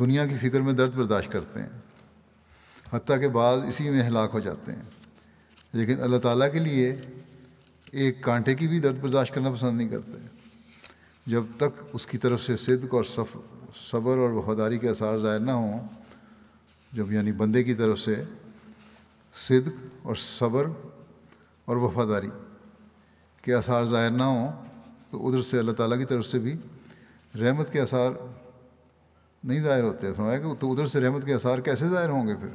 दुनिया की फ़िक्र में दर्द बर्दाश्त करते हैं हती के बाद इसी में हलाक हो जाते हैं लेकिन अल्लाह ताला के लिए एक कांटे की भी दर्द बर्दाश्त करना पसंद नहीं करते जब तक उसकी तरफ से सिद्क और सफ सबर और वफादारी के आसार ज़ाहिर ना हों जब यानी बंदे की तरफ से सिद्क और सबर और वफादारी के आसार ज़ाहिर ना हों तो उधर से अल्लाह ताला की तरफ से भी रहमत के आसार नहीं ज़ाहिर होते फरमाया कि तो उधर से रहमत के आसार कैसे ज़ाहिर होंगे फिर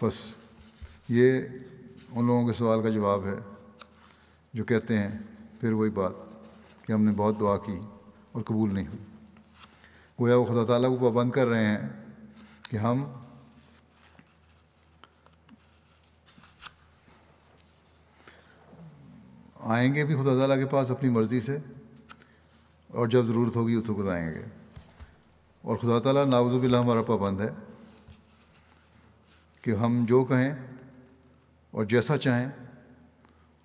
बस ये उन लोगों के सवाल का जवाब है जो कहते हैं फिर वही बात कि हमने बहुत दुआ की और कबूल नहीं हुई गोया वो खुदा ताला को पाबंद कर रहे हैं कि हम आएंगे भी खुदा ताला के पास अपनी मर्ज़ी से और जब ज़रूरत होगी उसको बताएंगे और खुदा ताला नावजुबिल्ला हमारा पाबंद है कि हम जो कहें और जैसा चाहें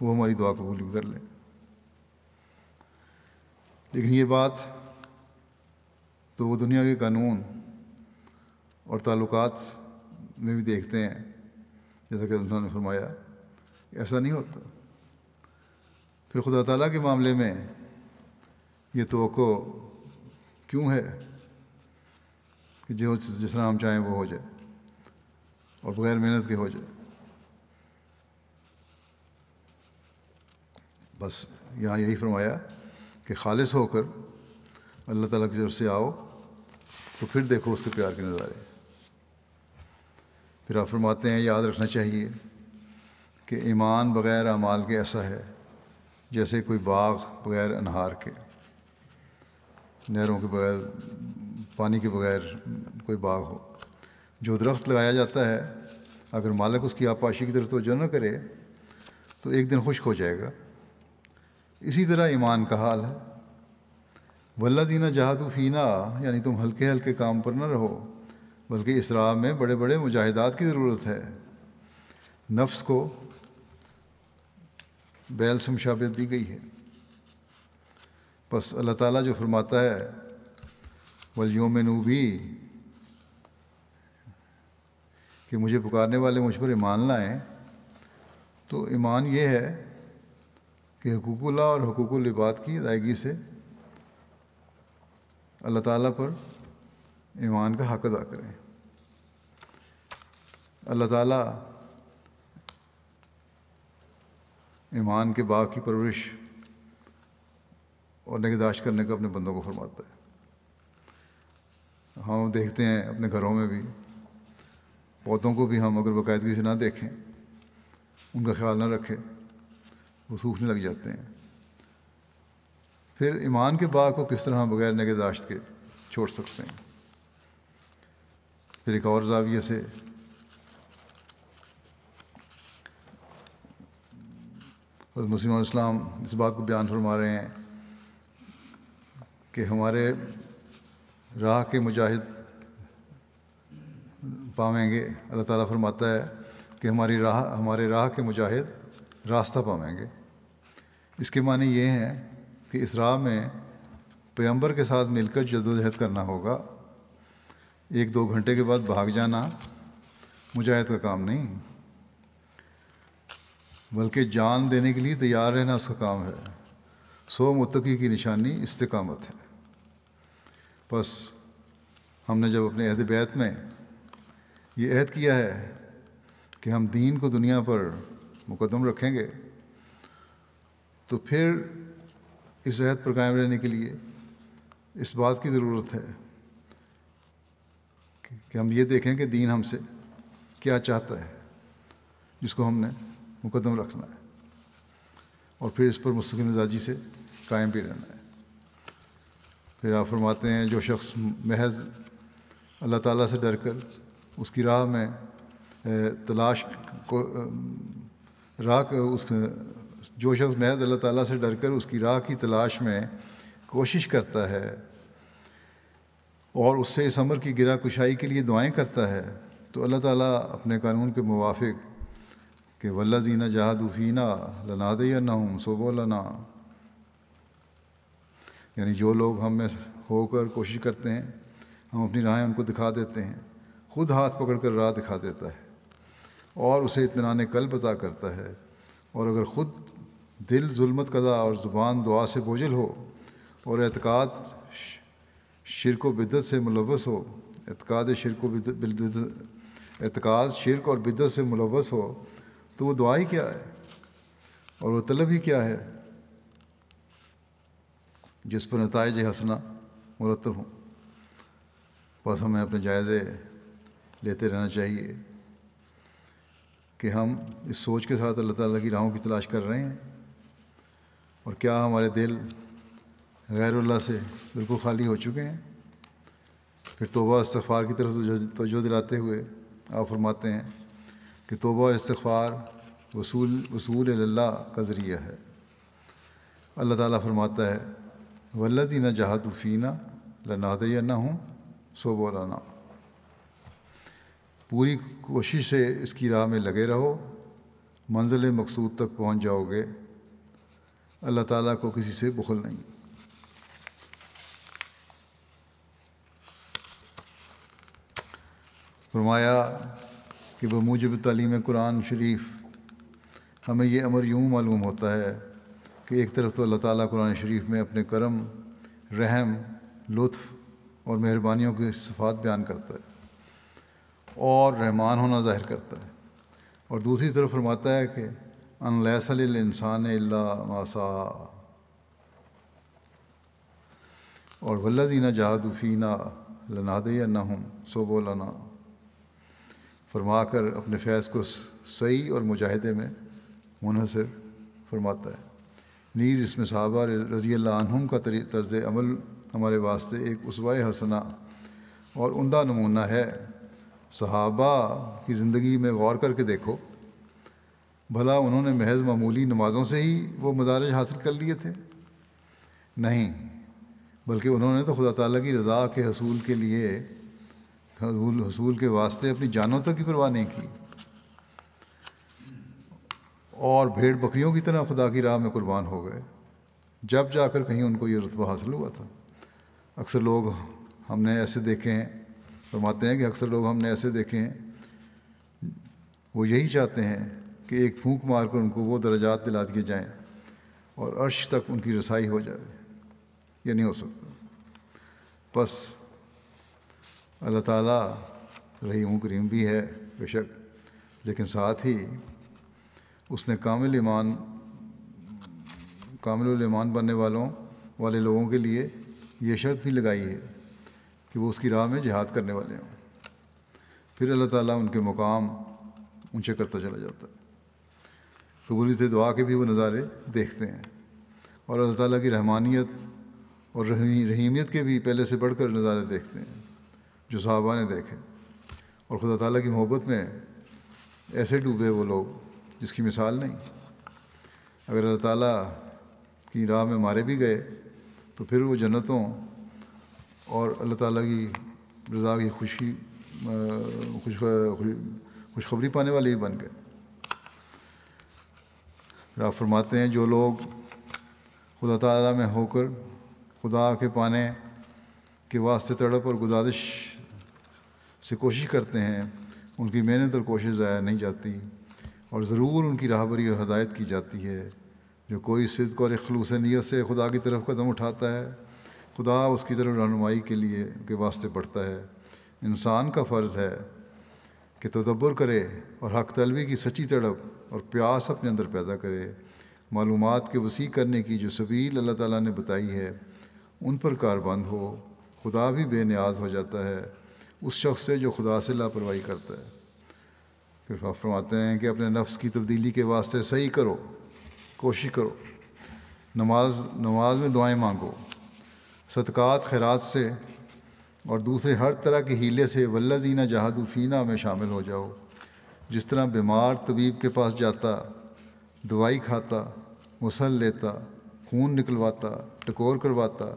वो हमारी दुआ कबूल भी कर लें लेकिन ये बात तो वो दुनिया के कानून और ताल्लुक में भी देखते हैं जैसा कि उन्होंने फरमाया ऐसा नहीं होता फिर खुदा ताला के मामले में ये तो क्यों है कि जो जिस तरह हम चाहें वो हो जाए और बग़ैर मेहनत के हो जाए बस यहाँ यही फरमाया कि खालिश होकर अल्लाह ताला की तरफ से आओ तो फिर देखो उसके प्यार के नज़ारे फिर आप फरमाते हैं याद रखना चाहिए कि ईमान बग़ैर अमाल के ऐसा है जैसे कोई बाग बग़ैर अनहार के नहरों के बगैर पानी के बगैर कोई बाग हो जो दरख्त लगाया जाता है अगर मालिक उसकी आपाशी की तरफ तोजह न करे तो एक दिन खुश्क हो जाएगा इसी तरह ईमान का हाल है दीना जहादू फ़ीना यानी तुम हल्के हल्के काम पर न रहो बल्कि इसरा में बड़े बड़े मुजाहिदात की ज़रूरत है नफ्स को बैल से दी गई है बस अल्लाह ताला जो फरमाता है वलयोम नूबी कि मुझे पुकारने वाले मुझ पर ईमान लाएं तो ईमान ये है कि हकूकुल्ला और हकूकुल इबाद की अदायगी से अल्लाह ताला पर ईमान का हक अदा करें अल्लाह ताला ईमान के बाग की परवरिश और निगदाश्त करने का अपने बंदों को फरमाता है हम देखते हैं अपने घरों में भी पौधों को भी हम अगर बाकायदगी से ना देखें उनका ख्याल ना रखें वो सूखने लग जाते हैं फिर ईमान के बाग को किस तरह बगैर नगेदाश्त के छोड़ सकते हैं फिर एक और जाविये से मुसलमान इस्लाम इस बात को बयान फरमा रहे हैं कि हमारे राह के मुजाहिद पावेंगे अल्लाह ताला फरमाता है कि हमारी राह हमारे राह के मुजाहिद रास्ता पावेंगे इसके माने ये हैं कि इसरा में पैम्बर के साथ मिलकर जदोजहद करना होगा एक दो घंटे के बाद भाग जाना मुजाहिद का काम नहीं बल्कि जान देने के लिए तैयार रहना उसका काम है सो मुतकी की निशानी इस्तकामत है बस हमने जब अपने अहद बैत में ये अहद किया है कि हम दीन को दुनिया पर मुकदम रखेंगे तो फिर इस अहद पर कायम रहने के लिए इस बात की ज़रूरत है कि हम ये देखें कि दीन हमसे क्या चाहता है जिसको हमने मुकदम रखना है और फिर इस पर मुस्तक मिजाजी से कायम भी रहना है फिर आप फरमाते हैं जो शख्स महज अल्लाह ताला से डर कर उसकी राह में तलाश को राह उस जो शख्स महज अल्लाह ताला से डर कर उसकी राह की तलाश में कोशिश करता है और उससे इस अमर की गिरा कुशाई के लिए दुआएं करता है तो अल्लाह ताला अपने कानून के मुवाफिक के वल्ला जीना लना दे या ना हूँ सुबो लना यानी जो लोग हम में होकर कोशिश करते हैं हम अपनी राहें उनको दिखा देते हैं खुद हाथ पकड़ कर राह दिखा देता है और उसे इतमान कल बता करता है और अगर ख़ुद दिल जुल्मत कदा और ज़ुबान दुआ से बोझल हो और एतक़ाद शिरक व बिदत से मुलवस हो एतक़ाद शिरक एतक़ाद शिरक और बिदत से मुलवस हो तो वो दुआ ही क्या है और वो तलब ही क्या है जिस पर नतज हंसना मुरतब हों बस हमें अपने जायज़े लेते रहना चाहिए कि हम इस सोच के साथ अल्लाह ताला की राहों की तलाश कर रहे हैं और क्या हमारे दिल गैरुल्ला से बिल्कुल खाली हो चुके हैं फिर तोबा इस्तफ़ार की तरफ तोजो दिलाते हुए आप फरमाते हैं कि तोबा इस्तफ़ार वसूल वसूल अल्लाह का ज़रिया है अल्लाह ताला फरमाता है वल्लदी न जहादुफ़ीना या ना हूँ सो बोलाना पूरी कोशिश से इसकी राह में लगे रहो मंजिल मकसूद तक पहुँच जाओगे अल्लाह ताला को किसी से बुखल नहीं फरमाया कि मूजब तलीम कुरान शरीफ हमें यह अमर यूँ मालूम होता है कि एक तरफ तो अल्लाह ताला कुरान शरीफ में अपने करम रहम लुत्फ़ और मेहरबानियों की सिफात बयान करता है और रहमान होना ज़ाहिर करता है और दूसरी तरफ फरमाता है कि अनलैसल इंसान मासा और वल्लजीना जहादुफ़ीना लनादना हम सोबोलाना फरमा कर अपने फ़ैस को सही और मुजाहिदे में मुनहसर फरमाता है नीज़ इसमें साहबा रजी अल्लाम का तर्ज अमल हमारे वास्ते एक उसवा हसना और उमदा नमूना है सहाबा की ज़िंदगी में गौर करके देखो भला उन्होंने महज मामूली नमाज़ों से ही वो मदारज हासिल कर लिए थे नहीं बल्कि उन्होंने तो खुदा ताली की रज़ा के हसूल के लिए हसूल हसूल के वास्ते अपनी जानों तक की परवाह नहीं की और भेड़ बकरियों की तरह खुदा की राह में कुर्बान हो गए जब जाकर कहीं उनको ये रतबा हासिल हुआ था अक्सर लोग हमने ऐसे देखे हैं फरमाते हैं कि अक्सर लोग हमने ऐसे देखे हैं वो यही चाहते हैं कि एक फूंक मार कर उनको वो दर्जात दिला दिए जाएँ और अर्श तक उनकी रसाई हो जाए ये नहीं हो सकता बस अल्लाह ताला रहीम करीम भी है बेशक लेकिन साथ ही उसने कामिल ईमान कामिल ईमान बनने वालों वाले लोगों के लिए ये शर्त भी लगाई है कि वो उसकी राह में जिहाद करने वाले हों फिर अल्लाह ताला उनके मुकाम ऊंचे करता चला जाता है कबूलित दुआ के भी वो नज़ारे देखते हैं और अल्लाह ताला की रहमानियत और रही रहीमियत के भी पहले से बढ़कर नज़ारे देखते हैं जो साहबा ने देखे और खुदा ताला की मोहब्बत में ऐसे डूबे वो लोग जिसकी मिसाल नहीं अगर अल्लाह ताला की राह में मारे भी गए तो फिर वो जन्नतों और अल्लाह ताला की रज़ा की खुशी खुश खुशखबरी पाने वाले ही बन गए आप फरमाते हैं जो लोग खुदा तला में होकर खुदा के पाने के वास्ते तड़प और गुजारिश से कोशिश करते हैं उनकी मेहनत और कोशिश ज़ाया नहीं जाती और ज़रूर उनकी राहबरी और हदायत की जाती है जो कोई सिद्क और अखलूस नीयत से खुदा की तरफ कदम उठाता है खुदा उसकी तरफ रहनुमाई के लिए के वास्ते बढ़ता है इंसान का फ़र्ज़ है कि तदब्बर करे और हक तलबी की सच्ची तड़प और प्यास अपने अंदर पैदा करे मालूम के वसी करने की जो सबील अल्लाह ताली ने बताई है उन पर कारबंद हो खुदा भी बेनियाज हो जाता है उस शख्स से जो खुदा से लापरवाही करता है फिर फरमाते हैं कि अपने नफ्स की तब्दीली के वास्ते सही करो कोशिश करो नमाज नमाज में दुआएं मांगो सदक़ात खैरात से और दूसरे हर तरह के हीले से वल्ला जीना जहादुफीना में शामिल हो जाओ जिस तरह बीमार तबीब के पास जाता दवाई खाता मुसल लेता खून निकलवाता टकोर करवाता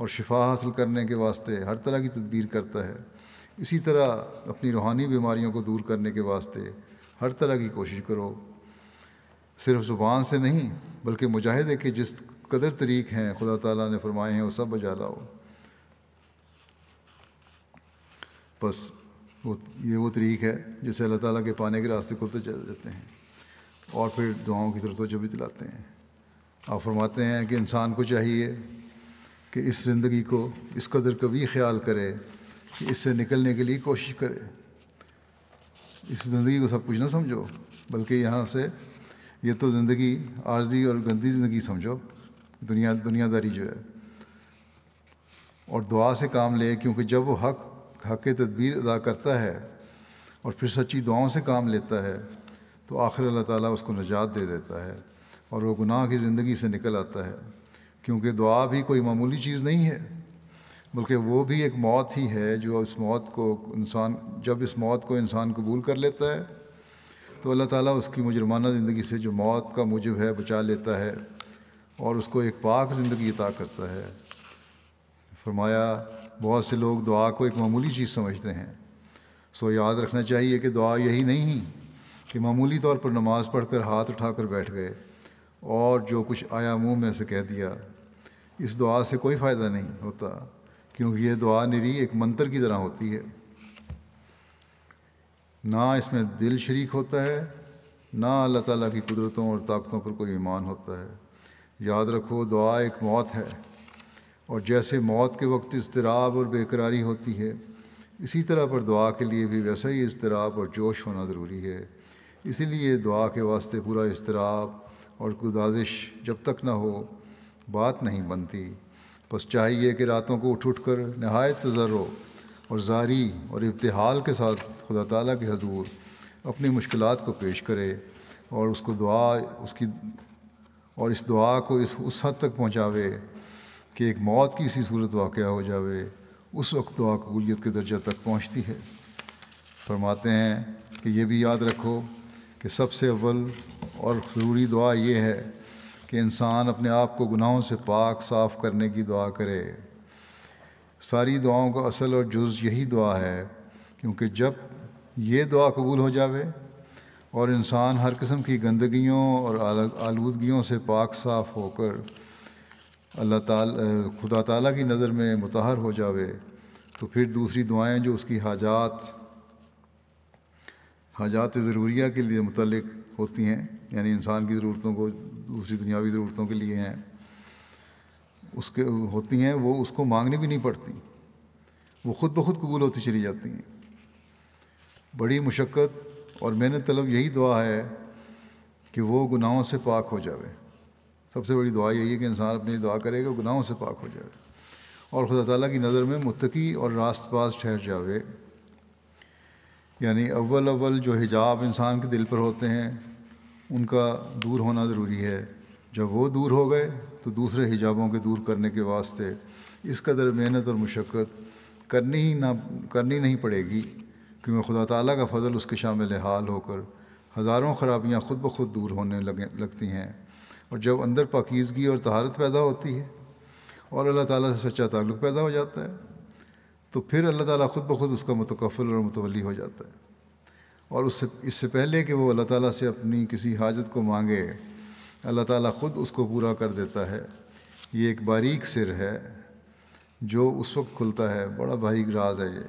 और शिफा हासिल करने के वास्ते हर तरह की तदबीर करता है इसी तरह अपनी रूहानी बीमारियों को दूर करने के वास्ते हर तरह की कोशिश करो सिर्फ ज़ुबान से नहीं बल्कि मुजाहिदे के जिस कदर तरीक़ हैं खुदा ताला ने फरमाए हैं वो सब बजा लाओ बस वो ये वो तरीक है जिससे अल्लाह ताला के पाने के रास्ते खुलते चले जाते हैं और फिर दुआओं की तरफ तो भी दिलाते हैं आप फरमाते हैं कि इंसान को चाहिए कि इस ज़िंदगी को इस कदर कभी ख्याल करे कि इससे निकलने के लिए कोशिश करे इस ज़िंदगी को सब कुछ ना समझो बल्कि यहाँ से ये तो ज़िंदगी आर्जी और गंदी ज़िंदगी समझो दुनिया दुनियादारी जो है और दुआ से काम ले क्योंकि जब वो हक़ हक तदबीर अदा करता है और फिर सच्ची दुआओं से काम लेता है तो आखिर अल्लाह ताला उसको निजात दे देता है और वह गुनाह की ज़िंदगी से निकल आता है क्योंकि दुआ भी कोई मामूली चीज़ नहीं है बल्कि वो भी एक मौत ही है जो इस मौत को इंसान जब इस मौत को इंसान कबूल कर लेता है तो अल्लाह ताला उसकी मुजरमाना ज़िंदगी से जो मौत का मुजब है बचा लेता है और उसको एक पाक ज़िंदगी अता करता है फरमाया बहुत से लोग दुआ को एक मामूली चीज़ समझते हैं सो याद रखना चाहिए कि दुआ यही नहीं कि मामूली तौर पर नमाज़ पढ़कर हाथ उठाकर बैठ गए और जो कुछ आया मुंह में से कह दिया इस दुआ से कोई फ़ायदा नहीं होता क्योंकि ये दुआ निरी एक मंत्र की तरह होती है ना इसमें दिल शरीक होता है ना अल्लाह ताला की कुदरतों और ताकतों पर कोई ईमान होता है याद रखो दुआ एक मौत है और जैसे मौत के वक्त इसतराब और बेकरारी होती है इसी तरह पर दुआ के लिए भी वैसा ही इसतराब और जोश होना ज़रूरी है इसीलिए दुआ के वास्ते पूरा इसतराब और गुजारिश जब तक ना हो बात नहीं बनती बस चाहिए कि रातों को उठ उठ कर नहायत तजर्रो और जारी और इब्तहाल के साथ खुदा ताला के हजूर अपनी मुश्किल को पेश करे और उसको दुआ उसकी और इस दुआ को इस उस हद तक पहुँचावे कि एक मौत की सी सूरत वाक़ हो जावे उस वक्त दुआ तो कबूलीत के दर्जा तक पहुँचती है फरमाते हैं कि यह भी याद रखो कि सबसे अव्वल और ज़रूरी दुआ ये है कि इंसान अपने आप को गुनाहों से पाक साफ़ करने की दुआ करे सारी दुआओं का असल और जुज़ यही दुआ है क्योंकि जब ये दुआ कबूल हो जावे और इंसान हर किस्म की गंदगियों और आलूदगियों से पाक साफ़ होकर अल्लाह ताला खुदा ताला की नज़र में मुतहर हो जावे तो फिर दूसरी दुआएं जो उसकी हाजात हाजात ज़रूरिया के लिए मतलब होती हैं यानी इंसान की ज़रूरतों को दूसरी दुनियावी ज़रूरतों के लिए हैं उसके होती हैं वो उसको मांगनी भी नहीं पड़ती वो ख़ुद ब खुद कबूल होती चली जाती हैं बड़ी मुशक्क़त और मैंने तलब यही दुआ है कि वो गुनाहों से पाक हो जाए सबसे बड़ी दुआ यही है कि इंसान अपनी दुआ करेगा गुनाहों से पाक हो जाए और खुदा ताली की नज़र में मुतकी और रास्त पास ठहर जावे यानी अव्वल अव्वल जो हिजाब इंसान के दिल पर होते हैं उनका दूर होना ज़रूरी है जब वो दूर हो गए तो दूसरे हिजाबों के दूर करने के वास्ते इस कदर मेहनत और मशक्क़त करनी ही ना करनी नहीं पड़ेगी क्योंकि खुदा ताली का फजल उसके शामिल हाल होकर हज़ारों ख़राबियाँ ख़ुद ब खुद दूर होने लगे लगती हैं और जब अंदर पाकिजगी और तहारत पैदा होती है और अल्लाह ताला से सच्चा ताल्लुक़ पैदा हो जाता है तो फिर अल्लाह ताला ख़ुद ब खुद उसका मुतकफ़ल और मुतवली हो जाता है और उससे इससे पहले कि वो अल्लाह ताला से अपनी किसी हाजत को मांगे अल्लाह ताला ख़ुद उसको पूरा कर देता है ये एक बारीक सिर है जो उस वक्त खुलता है बड़ा बारीक राज है ये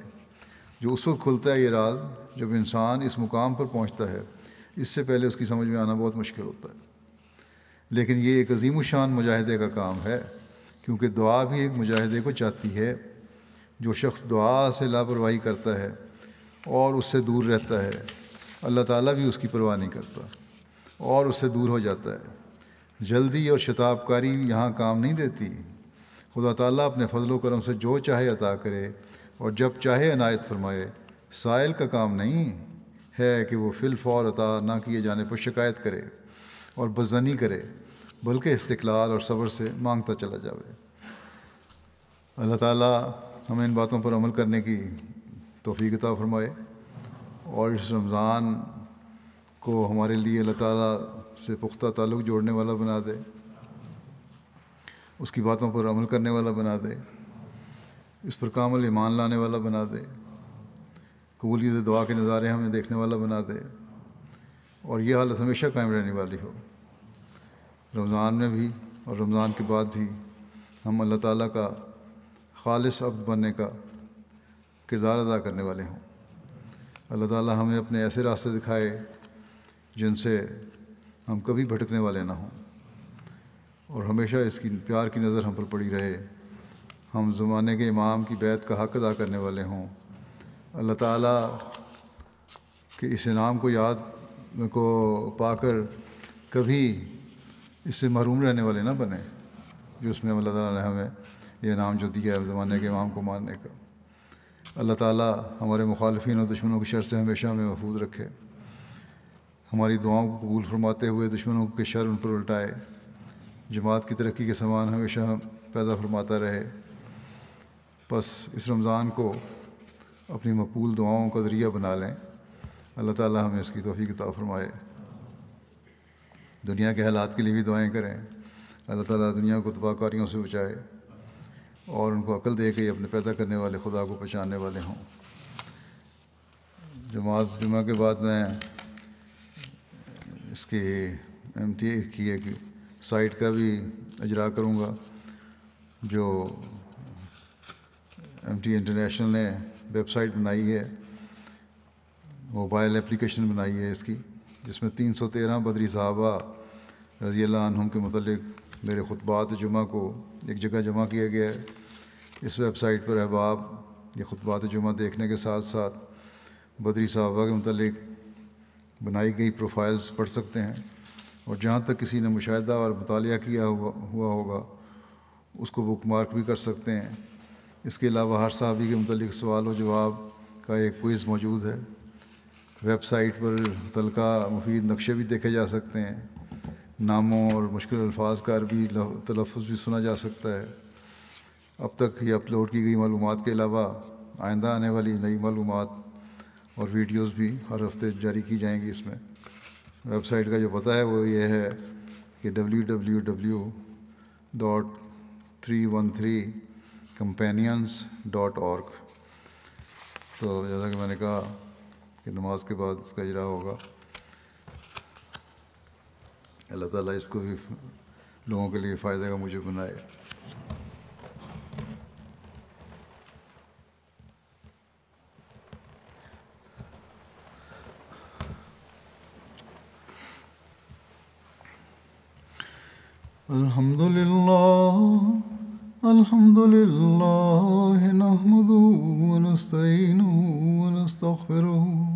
जो उस वक्त खुलता है ये राज जब इंसान इस मुकाम पर पहुँचता है इससे पहले उसकी समझ में आना बहुत मुश्किल होता है लेकिन ये एक अजीम शान मुजाहदे का काम है क्योंकि दुआ भी एक मुजाहदे को चाहती है जो शख्स दुआ से लापरवाही करता है और उससे दूर रहता है अल्लाह ताला भी उसकी परवाह नहीं करता और उससे दूर हो जाता है जल्दी और शताबकारी यहाँ काम नहीं देती खुदा ताला अपने फजलो करम से जो चाहे अता करे और जब चाहे अनायत फरमाए साइल का काम नहीं है कि वो फ़िल फ़ौर अता ना किए जाने पर शिकायत करे और बजनी करे बल्कि इस्तलाल और सब्र से मांगता चला जावे अल्लाह ताला हमें इन बातों पर अमल करने की तोफ़ीकता फरमाए और इस रमज़ान को हमारे लिए अल्लाह ताला से पुख्ता ताल्लुक़ जोड़ने वाला बना दे उसकी बातों पर अमल करने वाला बना दे इस पर कामल ईमान लाने वाला बना दे कबूलियत दुआ के नज़ारे हमें देखने वाला बना दे और यह हालत हमेशा कायम रहने वाली हो रमज़ान में भी और रमज़ान के बाद भी हम अल्लाह ताला का खालिस अब्द बनने का किरदार अदा करने वाले हों अल्लाह ताला हमें अपने ऐसे रास्ते दिखाए जिनसे हम कभी भटकने वाले ना हों और हमेशा इसकी प्यार की नज़र हम पर पड़ी रहे हम ज़माने के इमाम की बैत का हक़ अदा करने वाले हों अल्लाह ताला के इस इनाम को याद को पाकर कभी इससे महरूम रहने वाले ना बने जो उसमें अल्लाह ताला ने हमें ये नाम जो दिया है ज़माने के इमाम को मानने का अल्लाह ताला हमारे मुखालफिन और दुश्मनों के शर से हमेशा हमें महफूज रखे हमारी दुआओं को कबूल फरमाते हुए दुश्मनों के शर उन पर उल्टाए जमात की तरक्की के समान हमेशा पैदा फरमाता रहे बस इस रमज़ान को अपनी मकबूल दुआओं का ज़रिया बना लें अल्लाह ताला हमें इसकी तोफ़ी किताब फरमाए दुनिया के हालात के लिए भी दुआएं करें अल्लाह ताला दुनिया को तबाहकारियों से बचाए और उनको अकल दे के अपने पैदा करने वाले खुदा को पहचानने वाले हों जमाज जुमा के बाद मैं इसके एम टी ए की एक साइट का भी अजरा करूँगा जो एम टी इंटरनेशनल ने वेबसाइट बनाई है मोबाइल एप्लीकेशन बनाई है इसकी जिसमें तीन सौ तेरह बदरी साहबा रज़ी के मतलब मेरे खुतबात जुमा को एक जगह जमा किया गया है इस वेबसाइट पर अहबाब ये खुतबात जुमा देखने के साथ साथ बदरी साहबा के मतलब बनाई गई प्रोफाइल्स पढ़ सकते हैं और जहाँ तक किसी ने मुशाह और मताल किया हुआ हुआ होगा उसको बुक मार्क भी कर सकते हैं इसके अलावा हर साहबी के मतलब सवाल व जवाब का एक कोइज़ मौजूद है वेबसाइट पर मुतलका मुफीद नक्शे भी देखे जा सकते हैं नामों और मुश्किल अल्फाज का भी तलफ़ भी सुना जा सकता है अब तक ये अपलोड की गई मालूम के अलावा आइंदा आने वाली नई मालूम और वीडियोज़ भी हर हफ्ते जारी की जाएंगी इसमें वेबसाइट का जो पता है वो ये है कि W W W dot three one three companions dot और तो जैसा कि मैंने कहा कि नमाज के बाद इसका इजरा होगा اللہ تعالیٰ اس کو بھی لوگوں کے لیے فائدہ کا مجھے بنائے الحمد لله الحمد لله نحمده ونستعينه ونستغفره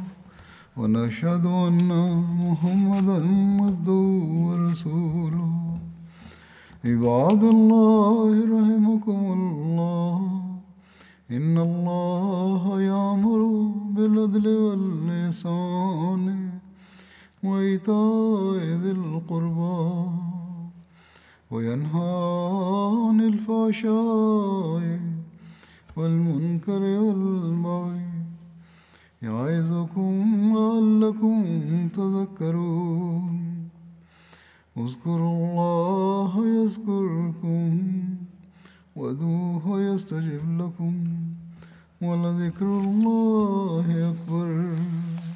ونشهد أن محمدا عبده ورسوله عباد الله رحمكم الله إن الله يأمر بالعدل واللسان وإيتاء ذي القربى وينهى عن الفحشاء والمنكر والبغي يعظكم لعلكم تذكرون اذكروا الله يذكركم ودوه يستجب لكم ولذكر الله أكبر